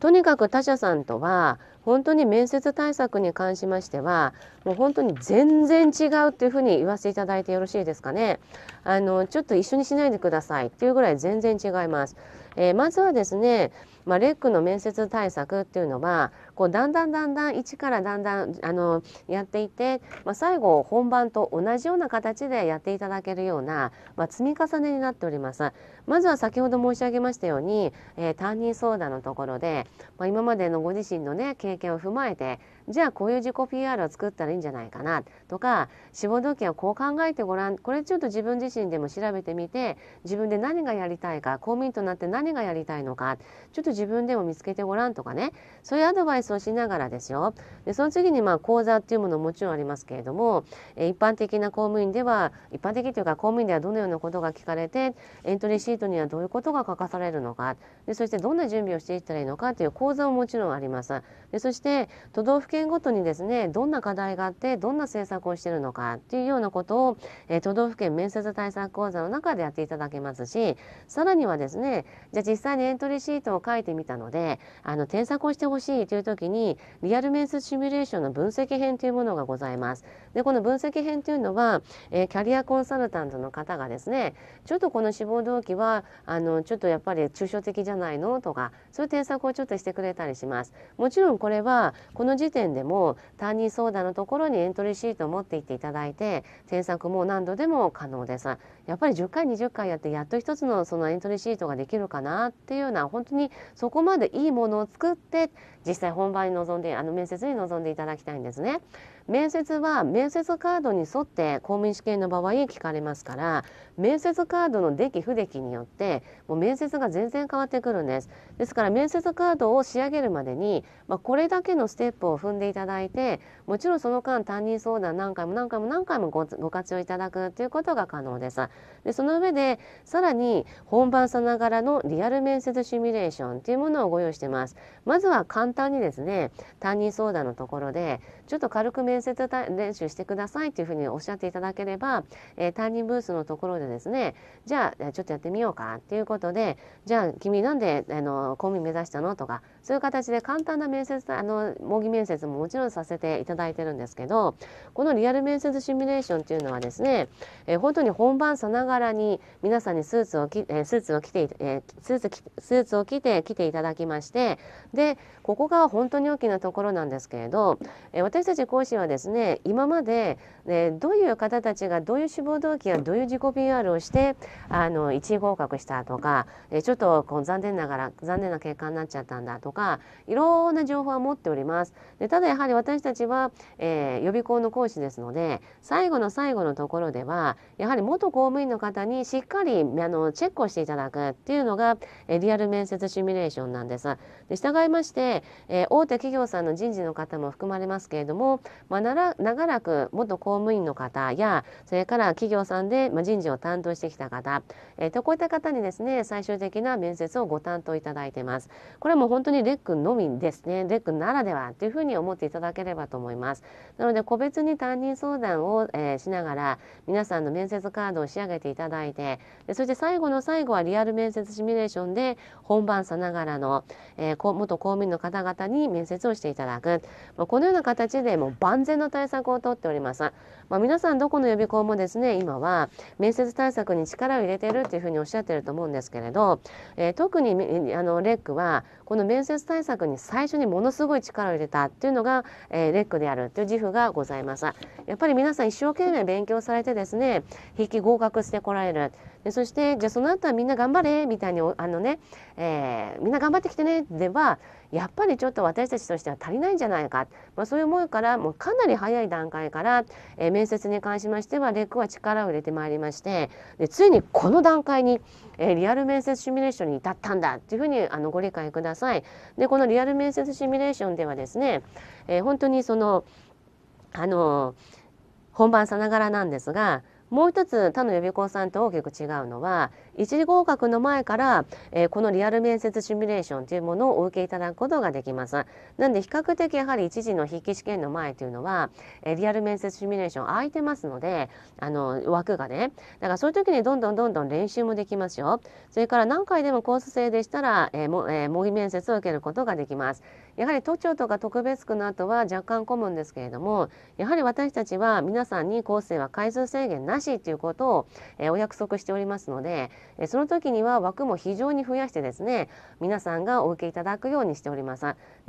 とにかく他社さんとは本当に面接対策に関しましてはもう本当に全然違うというふうに言わせていただいてよろしいですかねあのちょっと一緒にしないでくださいっていうぐらい全然違います、えー、まずはですねまあ、レックの面接対策っていうのはこうだんだんだんだん一からだんだんあのやっていて、まあ、最後本番と同じような形でやっていただけるような、まあ、積み重ねになっております。まずは先ほど申し上げましたように、えー、担任相談のところで、まあ、今までのご自身の、ね、経験を踏まえてじゃあこういう自己 PR を作ったらいいんじゃないかなとか志望動機はこう考えてごらんこれちょっと自分自身でも調べてみて自分で何がやりたいか公務員となって何がやりたいのかちょっと自分でも見つけてごらんとかねそういうアドバイスをしながらですよでその次にまあ講座っていうものももちろんありますけれども、え一般的な公務員では一般的というか公務員ではどのようなことが聞かれてエントリーシートにはどういうことが書かされるのかでそしてどんな準備をしていったらいいのかという講座ももちろんありますでそして都道府県ごとにですねどんな課題があってどんな政策をしているのかっていうようなことを、え都道府県面接対策講座の中でやっていただけますしさらにはですねじゃあ実際にエントリーシートを書いえてみたのであの添削をしてほしいという時にリアル面接シミュレーションの分析編というものがございます。でこの分析編というのは、えー、キャリアコンサルタントの方がですねちょっとこの志望動機はあのちょっとやっぱり抽象的じゃないのとかそういう添削をちょっとしてくれたりします。もちろんこれはこの時点でも担任相談のところにエントリーシートを持っていっていただいて添削も何度でも可能です。やっぱり10回20回やってやっと一つのそのエントリーシートができるかなっていうような本当にそこまでいいものを作って実際本番に臨んであの面接に臨んでいただきたいんですね。面接は面接カードに沿って公務員試験の場合聞かれますから面接カードの出来不出来によってもう面接が全然変わってくるんですですから面接カードを仕上げるまでに、まあ、これだけのステップを踏んでいただいてもちろんその間担任相談何回も何回も何回もごご活用いただくということが可能ですでその上でさらに本番さながらのリアル面接シミュレーションというものをご用意してますまずは簡単にですね担任相談のところでちょっと軽く面接練習してくださいというふうにおっしゃっていただければ、えー、担任ブースのところでですねじゃあちょっとやってみようかっていうことでじゃあ君なんであの公務員目指したのとかそういう形で簡単な面接あの模擬面接ももちろんさせていただいてるんですけどこのリアル面接シミュレーションっていうのはですね、えー、本当に本番さながらに皆さんにスーツをき、えー、スーツを着て、えー、スーツスーツを着て来ていただきましてでここが本当に大きなところなんですけれど、えー、私たち講師はですね今まで、えー、どういう方たちがどういう志望動機やどういう自己 PR をしてあの1位合格したとか、えー、ちょっとこう残念ながら残念な結果になっちゃったんだとかとかいろんな情報は持っております。でただやはり私たちは、えー、予備校の講師ですので最後の最後のところではやはり元公務員の方にしっかりあのチェックをしていただくっていうのが、えー、リアル面接シミュレーションなんです。で従いまして、えー、大手企業さんの人事の方も含まれますけれども、まあ、なら長らく元公務員の方やそれから企業さんで、まあ、人事を担当してきた方、えー、とこういった方にですね最終的な面接をご担当いただいてます。これも本当ににレックのみですねレックならではというふうに思っていただければと思いますなので個別に担任相談を、えー、しながら皆さんの面接カードを仕上げていただいてでそして最後の最後はリアル面接シミュレーションで本番さながらの、えー、元公務員の方々に面接をしていただく、まあ、このような形でもう万全の対策をとっておりますまあ、皆さんどこの予備校もですね今は面接対策に力を入れてるっていうふうにおっしゃってると思うんですけれど、えー、特にあのレックはこの面接対策に最初にものすごい力を入れたっていうのが、えー、レックであるという自負がございます。やっぱり皆さん一生懸命勉強されてですね筆記合格してこられる。でそしてじゃあその後はみんな頑張れみたいにあのね、えー、みんな頑張ってきてねではやっぱりちょっと私たちとしては足りないんじゃないか、まあ、そういう思いからもうかなり早い段階から、えー、面接に関しましてはレックは力を入れてまいりましてでついにこの段階に、えー、リアル面接シミュレーションに至ったんだというふうにあのご理解ください。でこのリアル面接シミュレーションではですね、えー、本当にそのあの本番さながらなんですがもう一つ他の予備校さんと大きく違うのは1次合格の前から、えー、このリアル面接シミュレーションというものをお受けいただくことができます。なんで比較的やはり1次の筆記試験の前というのは、えー、リアル面接シミュレーション空いてますのであの枠がねだからそういう時にどんどんどんどん練習もできますよ。それから何回でもコース制でしたら、えーもえー、模擬面接を受けることができます。やはり都庁とか特別区の後は若干混むんですけれどもやはり私たちは皆さんにコス制は回数制限なしということを、えー、お約束しておりますのでえその時には枠も非常に増やしてですね皆さんがお受けいただくようにしております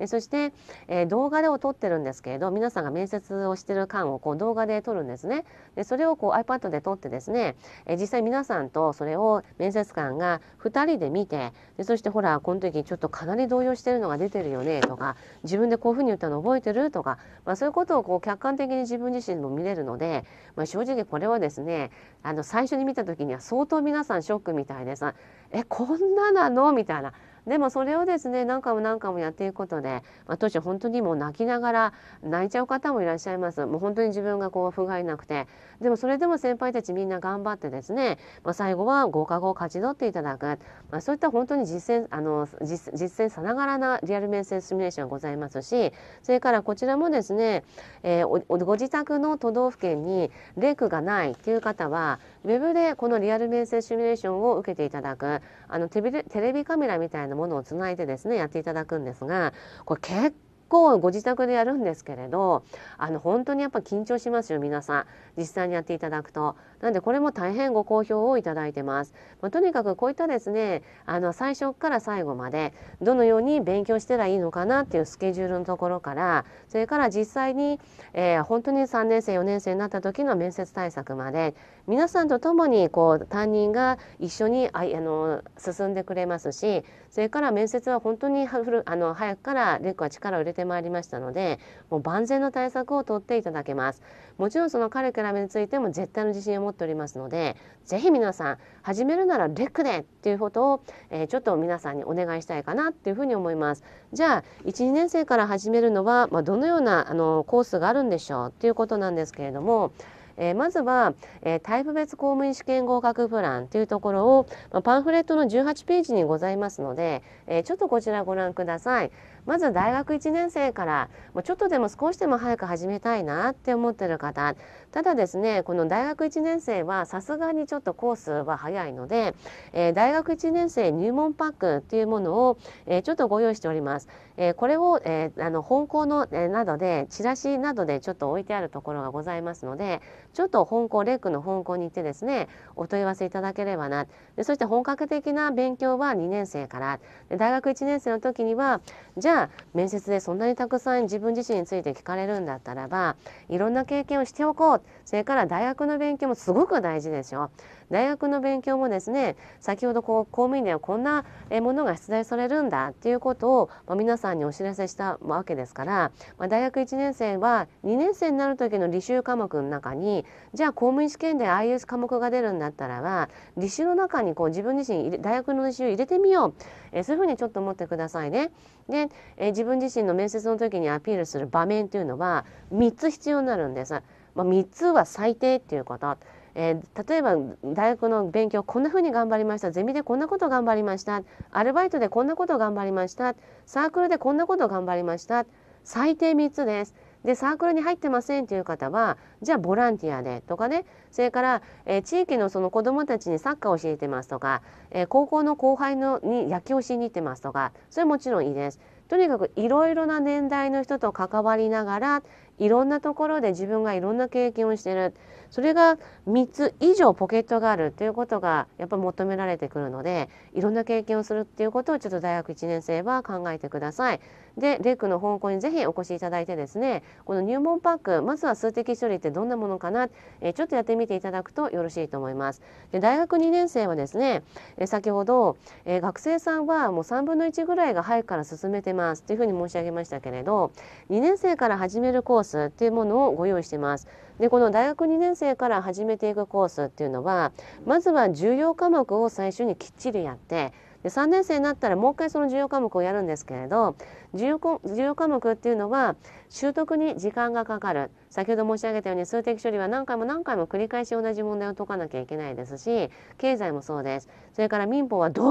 そして、え動画でを撮ってるんですけれど皆さんが面接をしてる間をこう動画で撮るんですねでそれをこう iPad で撮ってですね、え実際皆さんとそれを面接官が2人で見てでそしてほらこの時ちょっとかなり動揺してるのが出てるよねとか自分でこういうふうに言ったの覚えてるとか、まあ、そういうことをこう客観的に自分自身も見れるので、まあ、正直これはですねあの最初に見た時には相当皆さんショックみたいでさえこんななのみたいなでもそれをですね何回も何回もやっていくことで、まあ、当時本当にもう泣きながら泣いちゃう方もいらっしゃいますもう本当に自分がこう不甲斐なくてでもそれでも先輩たちみんな頑張ってですね、まあ、最後は合格を勝ち取っていただく、まあ、そういった本当に実践あの実践さながらなリアル面接シミュレーションございますしそれからこちらもですね、えー、ご自宅の都道府県にレクがないっていう方はウェブでこのリアル面接シミュレーションを受けていただくあのテレビカメラみたいなものをつないでですねやっていただくんですがこれ結構ご自宅でやるんですけれどあの本当にやっぱ緊張しますよ皆さん実際にやっていただくとなんでこれも大変ご好評をいただいてます、まあ、とにかくこういったですねあの最初から最後までどのように勉強したらいいのかなっていうスケジュールのところからそれから実際に、えー、本当に3年生4年生になった時の面接対策まで皆さんと共にこう担任が一緒にああの進んでくれますしそれから面接は本当にあの早くからレックは力を入れてまいりましたのでもう万全の対策を取っていただけます。もちろんそのカリキュラムについても絶対の自信を持っておりますのでぜひ皆さん始めるならレックでっていうことを、えー、ちょっと皆さんにお願いしたいかなっていうふうに思います。じゃあ1、2年生から始めるのは、まあ、どのようなあのコースがあるんでしょうっていうことなんですけれどもえー、まずは、えー、タイプ別公務員試験合格プランというところを、まあ、パンフレットの18ページにございますので、えー、ちょっとこちらご覧ください。まず大学1年生からちょっとでも少しでも早く始めたいなって思ってる方ただですねこの大学1年生はさすがにちょっとコースは早いので、えー、大学1年生入門パックというものを、えー、ちょっとご用意しております。えー、これを、えー、あの本校の、えー、などでチラシなどでちょっと置いてあるところがございますのでちょっと本校レックの本校に行ってですねお問い合わせいただければなでそして本格的な勉強は2年生からで大学1年生の時にはじゃあ面接でそんなにたくさん自分自身について聞かれるんだったらばいろんな経験をしておこうそれから大学の勉強もすごく大事ですよ。大学の勉強もですね先ほどこう公務員ではこんなものが出題されるんだっていうことを、まあ、皆さんにお知らせしたわけですから、まあ、大学1年生は2年生になる時の履修科目の中にじゃあ公務員試験でああいう科目が出るんだったらは履修の中にこう自分自身大学の履修入れてみよう、えそういうふうにちょっと思ってくださいね。で、え自分自身の面接の時にアピールする場面というのは3つ必要になるんです。まあ、3つは最低っていうと、えー、例えば大学の勉強こんなふうに頑張りましたゼミでこんなこと頑張りましたアルバイトでこんなこと頑張りましたサークルでこんなこと頑張りました最低3つです。でサークルに入ってませんという方はじゃあボランティアでとかねそれから、えー、地域のその子どもたちにサッカーを教えてますとか、えー、高校の後輩のに野球をしに行ってますとかそれもちろんいいです。とにかくいろいろな年代の人と関わりながらいろんなところで自分がいろんな経験をしてるそれが3つ以上ポケットがあるということがやっぱ求められてくるのでいろんな経験をするっていうことをちょっと大学1年生は考えてください。でレックの方向にぜひお越しいただいてですねこの入門パックまずは数的処理ってどんなものかな、えちょっとやってみていただくとよろしいと思います。で大学2年生はですね、え先ほど、え学生さんはもう3分の1ぐらいが早くから進めてますというふうに申し上げましたけれど2年生から始めるコースースっていうものをご用意してます。でこの大学2年生から始めていくコースっていうのはまずは重要科目を最初にきっちりやってで3年生になったらもう一回その重要科目をやるんですけれど重要重要科目っていうのは習得に時間がかかる先ほど申し上げたように数的処理は何回も何回も繰り返し同じ問題を解かなきゃいけないですし経済もそうですそれから民法はド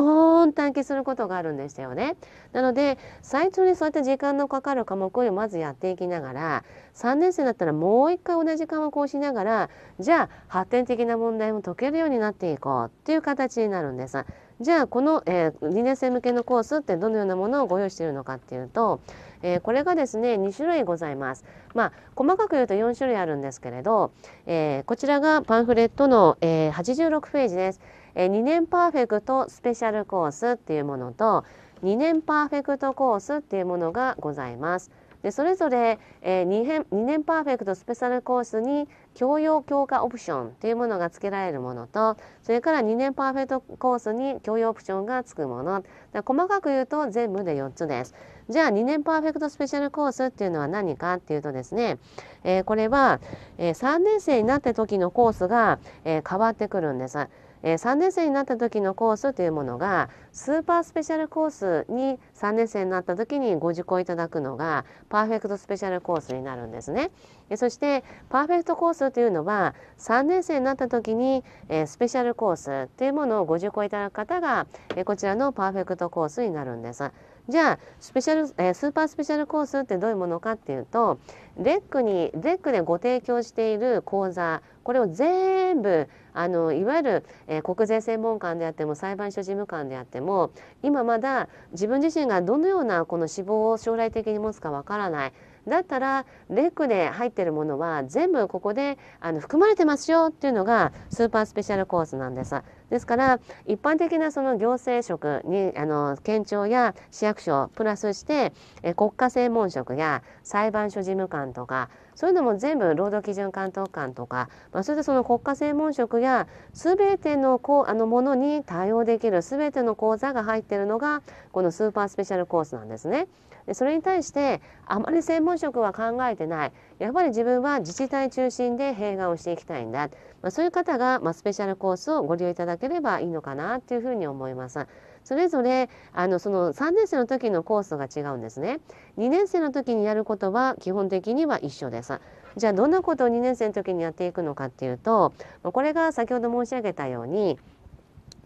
ーン短期することがあるんでしたよねなので最初にそうやって時間のかかる科目をまずやっていきながら3年生だったらもう一回同じ科目をしながらじゃあ発展的な問題も解けるようになっていこうっていう形になるんですじゃあこの、えー、2年生向けのコースってどのようなものをご用意しているのかっていうと、えー、これがですね2種類ございます。まあ細かく言うと4種類あるんですけれど、えー、こちらがパンフレットの、えー、86ページです。えー、2年パーフェクトスペシャルコースっていうものと2年パーフェクトコースっていうものがございます。でそれぞれ、えー、2, 年2年パーフェクトスペシャルコースに教養強化オプションというものが付けられるものとそれから2年パーフェクトコースに教養オプションが付くもの細かく言うと全部で4つですじゃあ2年パーフェクトスペシャルコースっていうのは何かっていうとですね、えー、これは、えー、3年生になった時のコースが、えー、変わってくるんです。えー、3年生になった時のコースというものがスーパースペシャルコースに3年生になった時にご受講いただくのがパーフェクトスペシャルコースになるんですね。えー、そしてパーフェクトコースというのは3年生になった時に、えー、スペシャルコースというものをご受講いただく方が、えー、こちらのパーフェクトコースになるんです。じゃあスペシャル、えー、スーパースペシャルコースってどういうものかっていうとレックにレックでご提供している講座これを全部あのいわゆる、えー、国税専門官であっても裁判所事務官であっても今まだ自分自身がどのようなこの死亡を将来的に持つかわからないだったらレックで入ってるものは全部ここであの含まれてますよっていうのがスーパースペシャルコースなんです。ですから一般的なその行政職にあの県庁や市役所プラスしてえ国家専門職や裁判所事務官とかそういうのも全部労働基準監督官とか、まあ、それでその国家専門職や全てのこうあのものに対応できる全ての講座が入ってるのがこのスーパースペシャルコースなんですね。でそれに対してあまり専門職は考えてないやっぱり自分は自治体中心で併願をしていきたいんだ、まあ、そういう方が、まあ、スペシャルコースをご利用いただければいいのかなっていうふうに思います。それぞれあのその3年生の時のコースが違うんですね。2年生の時にやることは基本的には一緒です。じゃあどんなことを2年生の時にやっていくのかっていうとこれが先ほど申し上げたように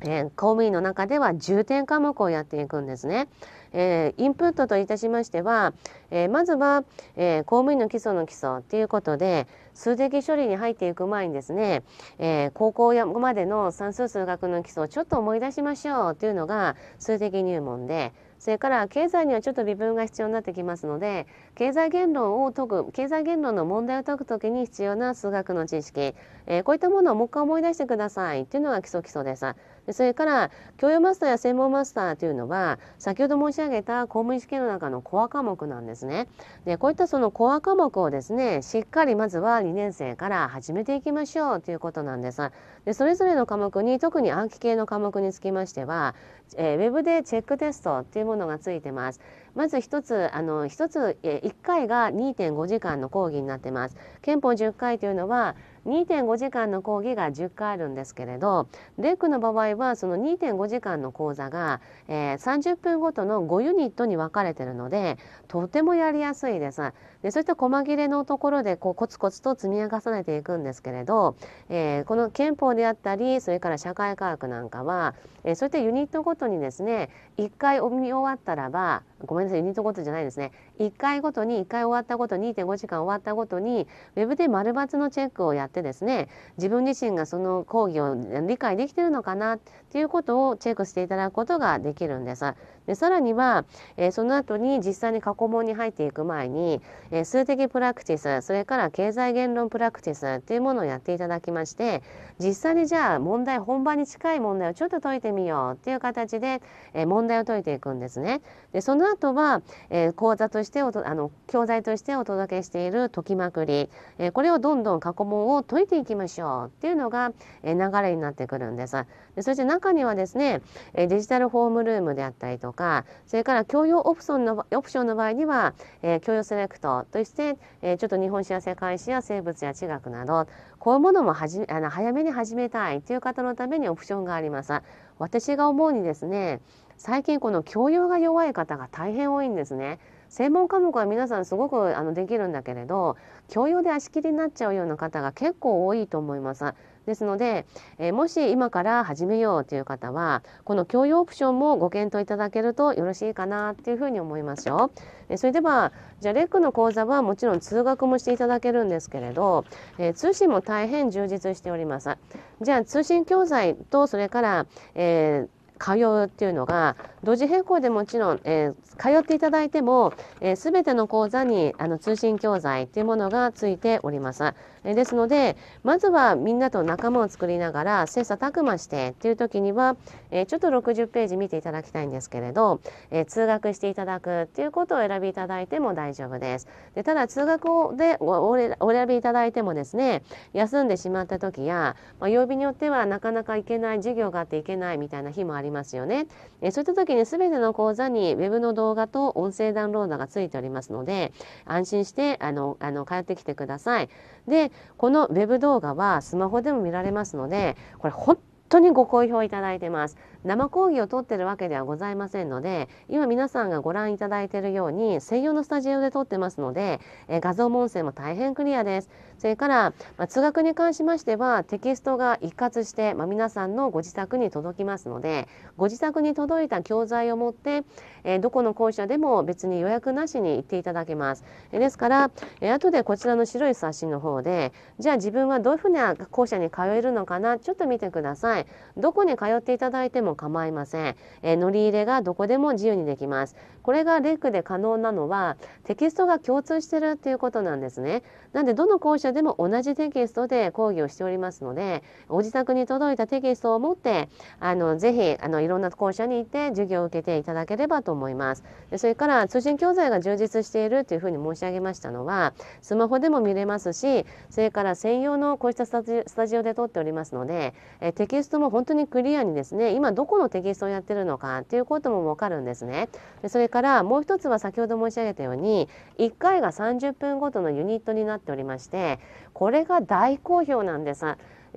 えー、公務員の中では重点科目をやっていくんですね。えー、インプットといたしましては、えー、まずは、えー、公務員の基礎の基礎っていうことで数的処理に入っていく前にですね、え高校やまでの算数数学の基礎をちょっと思い出しましょうっていうのが数的入門でそれから経済にはちょっと微分が必要になってきますので経済言論を解く経済言論の問題を解くときに必要な数学の知識、えー、こういったものをもう一回思い出してくださいっていうのが基礎基礎です。でそれから教養マスターや専門マスターというのは先ほど申し上げた公務員試験の中のコア科目なんですね。でこういったそのコア科目をですねしっかりまずは2年生から始めていきましょうということなんですでそれぞれの科目に特に暗記系の科目につきましては、えー、ウェブでチェックテストっていうものがついてます。まず1つあの1つ、え1回が2.5時間の講義になってます。憲法10回というのは2.5時間の講義が10回あるんですけれどレックの場合はその2.5時間の講座が、えー、30分ごとの5ユニットに分かれてるのでとてもやりやすいです。でそういった細切れのところでこうコツコツと積み重ねていくんですけれど、えー、この憲法であったりそれから社会科学なんかは、えー、そういったユニットごとにですね1回読み終わったらばごめんなさいユニットごとじゃないですね1回ごとに1回終わったごと2.5時間終わったごとにウェブで丸×のチェックをやってですね自分自身がその講義を理解できてるのかなっていうことをチェックしていただくことができるんです。でさらには、えー、その後に実際に過去問に入っていく前に、えー、数的プラクティスそれから経済言論プラクティスっていうものをやっていただきまして実際にじゃあ問題本番に近い問題をちょっと解いてみようっていう形で、えー、問題を解いていくんですね。でその後は、えー、講座としておとあの教材としてお届けしている解きまくり、えー、これをどんどん過去問を解いていきましょうっていうのが、えー、流れになってくるんです。そして中にはですねデジタルホームルームであったりとかそれから共用オプションのオプションの場合には、えー、共用セレクトとして、えー、ちょっと日本史や世界史や生物や地学などこういうものもはじあの早めに始めたいという方のためにオプションがあります。私が思うにですね最近この教養が弱い方が大変多いんですね。専門科目は皆さんすごくあのできるんだけれど教養で足切りになっちゃうような方が結構多いと思います。ですので、えー、もし今から始めようという方はこの共用オプションもご検討いただけるとよろしいかなっていうふうに思いますよ。えそれではじゃあレックの講座はもちろん通学もしていただけるんですけれど、えー、通信も大変充実しております。じゃあ通信教材とそれから、えー通うっていうのが同時並行でもちろん、えー、通っていただいても、えー、全ての講座にあの通信教材っていうものがついております。えー、ですので、まずはみんなと仲間を作りながら、切磋琢磨してっていう時には、えー、ちょっと60ページ見ていただきたいんですけれど、えー、通学していただくっていうことを選びいただいても大丈夫です。でただ、通学でお選びいただいてもですね、休んでしまった時や、まあ、曜日によってはなかなか行けない、授業があって行けないみたいな日もありますよね。えー、そういった時に全ての講座に Web の動画と音声ダウンロードがついておりますので、安心して、あの、あの、通ってきてください。で、この Web 動画はスマホでも見られますので、これ本当にご好評いただいてます生講義を撮ってるわけではございませんので今皆さんがご覧いただいているように専用のスタジオで撮ってますので、え画像も音声も大変クリアですそれから、まあ、通学に関しましてはテキストが一括して、まあ、皆さんのご自宅に届きますのでご自宅に届いた教材を持って、えどこの校舎でも別に予約なしに行っていただけます、えですから、え後でこちらの白い冊子の方でじゃあ自分はどういうふうな校舎に通えるのかなちょっと見てくださいさいどこに通っていただいても構いません、えー、乗り入れがどこでも自由にできますこれがレックで可能なのはテキストが共通してるっていうことなんですねなんでどの校舎でも同じテキストで講義をしておりますのでご自宅に届いたテキストを持ってあのぜひあのいろんな校舎に行って授業を受けていただければと思いますでそれから通信教材が充実しているというふうに申し上げましたのはスマホでも見れますしそれから専用のこうしたスタジオで撮っておりますのでえテキストも本当にクリアにですね今どこのテキストをやってるのかっていうことも分かるんですねでそれからもう一つは先ほど申し上げたように1回が30分ごとのユニットになっておりましてこれが大好評なんです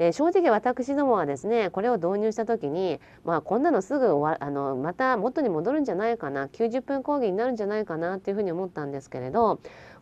えー、正直私どもはですねこれを導入した時に、まあ、こんなのすぐ終わあのまた元に戻るんじゃないかな90分講義になるんじゃないかなっていうふうに思ったんですけれど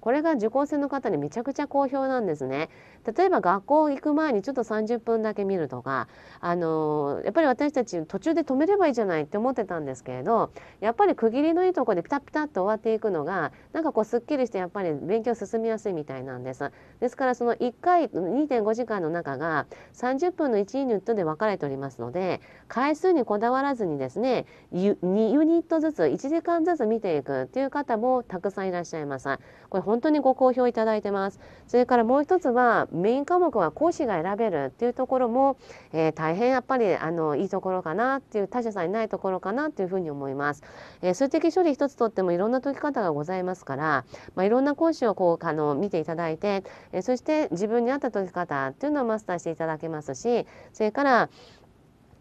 これが受講生の方にめちゃくちゃ好評なんですね。例えば学校行く前にちょっと30分だけ見るとか、あのやっぱり私たち途中で止めればいいじゃないって思ってたんですけれど、やっぱり区切りのいいとこでピタピタッと終わっていくのが、なんかこうすっきりしてやっぱり勉強進みやすいみたいなんです。ですからその1回2.5時間の中が30分の1ユニットで分かれておりますので、回数にこだわらずにですね、2ユニットずつ1時間ずつ見ていくっていう方もたくさんいらっしゃいます。これ本当にご好評いただいてます。それからもう一つはメイン科目は講師が選べるっていうところも、えー、大変やっぱりあのいいところかなっていう他者さんいないところかなっていうふうに思います。えー、数的処理一つとってもいろんな解き方がございますから、まあ、いろんな講師をこうあの見ていただいて、えー、そして自分に合った解き方っていうのをマスターしていただけますしそれから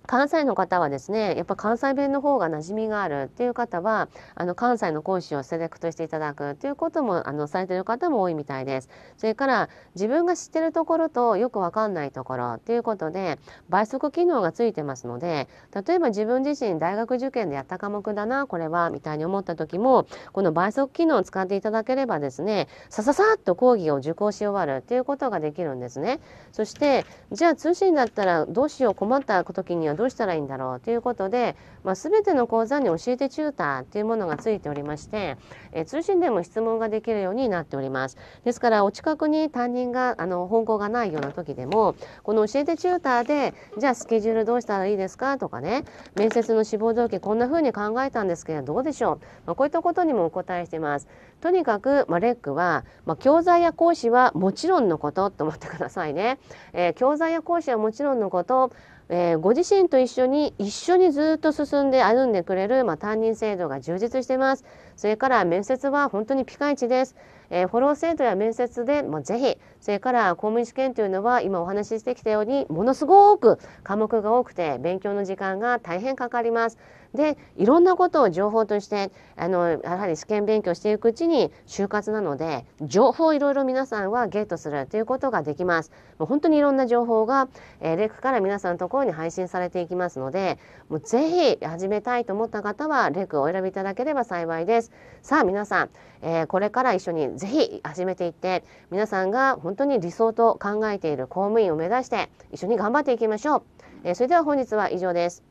関西の方はですねやっぱ関西弁の方が馴染みがあるっていう方はあの関西の講師をセレクトしていただくということもあのされてる方も多いみたいですそれから自分が知ってるところとよくわかんないところっていうことで倍速機能がついてますので例えば自分自身大学受験でやった科目だなこれはみたいに思った時もこの倍速機能を使っていただければですねさささっと講義を受講し終わるっていうことができるんですねそしてじゃあ通信だったらどうしよう困った時にはどうしたらいいんだろうということで、まあ、全ての講座に教えてチューターというものがついておりまして、え通信でも質問ができるようになっております。ですからお近くに担任があの本校がないような時でもこの教えてチューターでじゃあスケジュールどうしたらいいですかとかね面接の志望動機こんな風に考えたんですけどどうでしょう、まあ、こういったことにもお答えしてます。とにかく、まあ、レックは、まあ、教材や講師はもちろんのことと思ってくださいね。えー、教材や講師はもちろんのことえー、ご自身と一緒に一緒にずっと進んで歩んでくれる、まあ、担任制度が充実していますそれから面接は本当にピカイチです、えー、フォロー制度や面接で、まあ、ぜひそれから公務員試験というのは今お話ししてきたようにものすごく科目が多くて勉強の時間が大変かかりますでいろんなことを情報としてあのやはり試験勉強していくうちに就活なので情報をいろいろ皆さんはゲットするということができます。もう本当にいろんな情報が、えー、レクから皆さんのところに配信されていきますのでもうぜひ始めたいと思った方はレクをお選びいただければ幸いです。さあ皆さん、えー、これから一緒にぜひ始めていって皆さんが本当に理想と考えている公務員を目指して一緒に頑張っていきましょう。えー、それでは本日は以上です。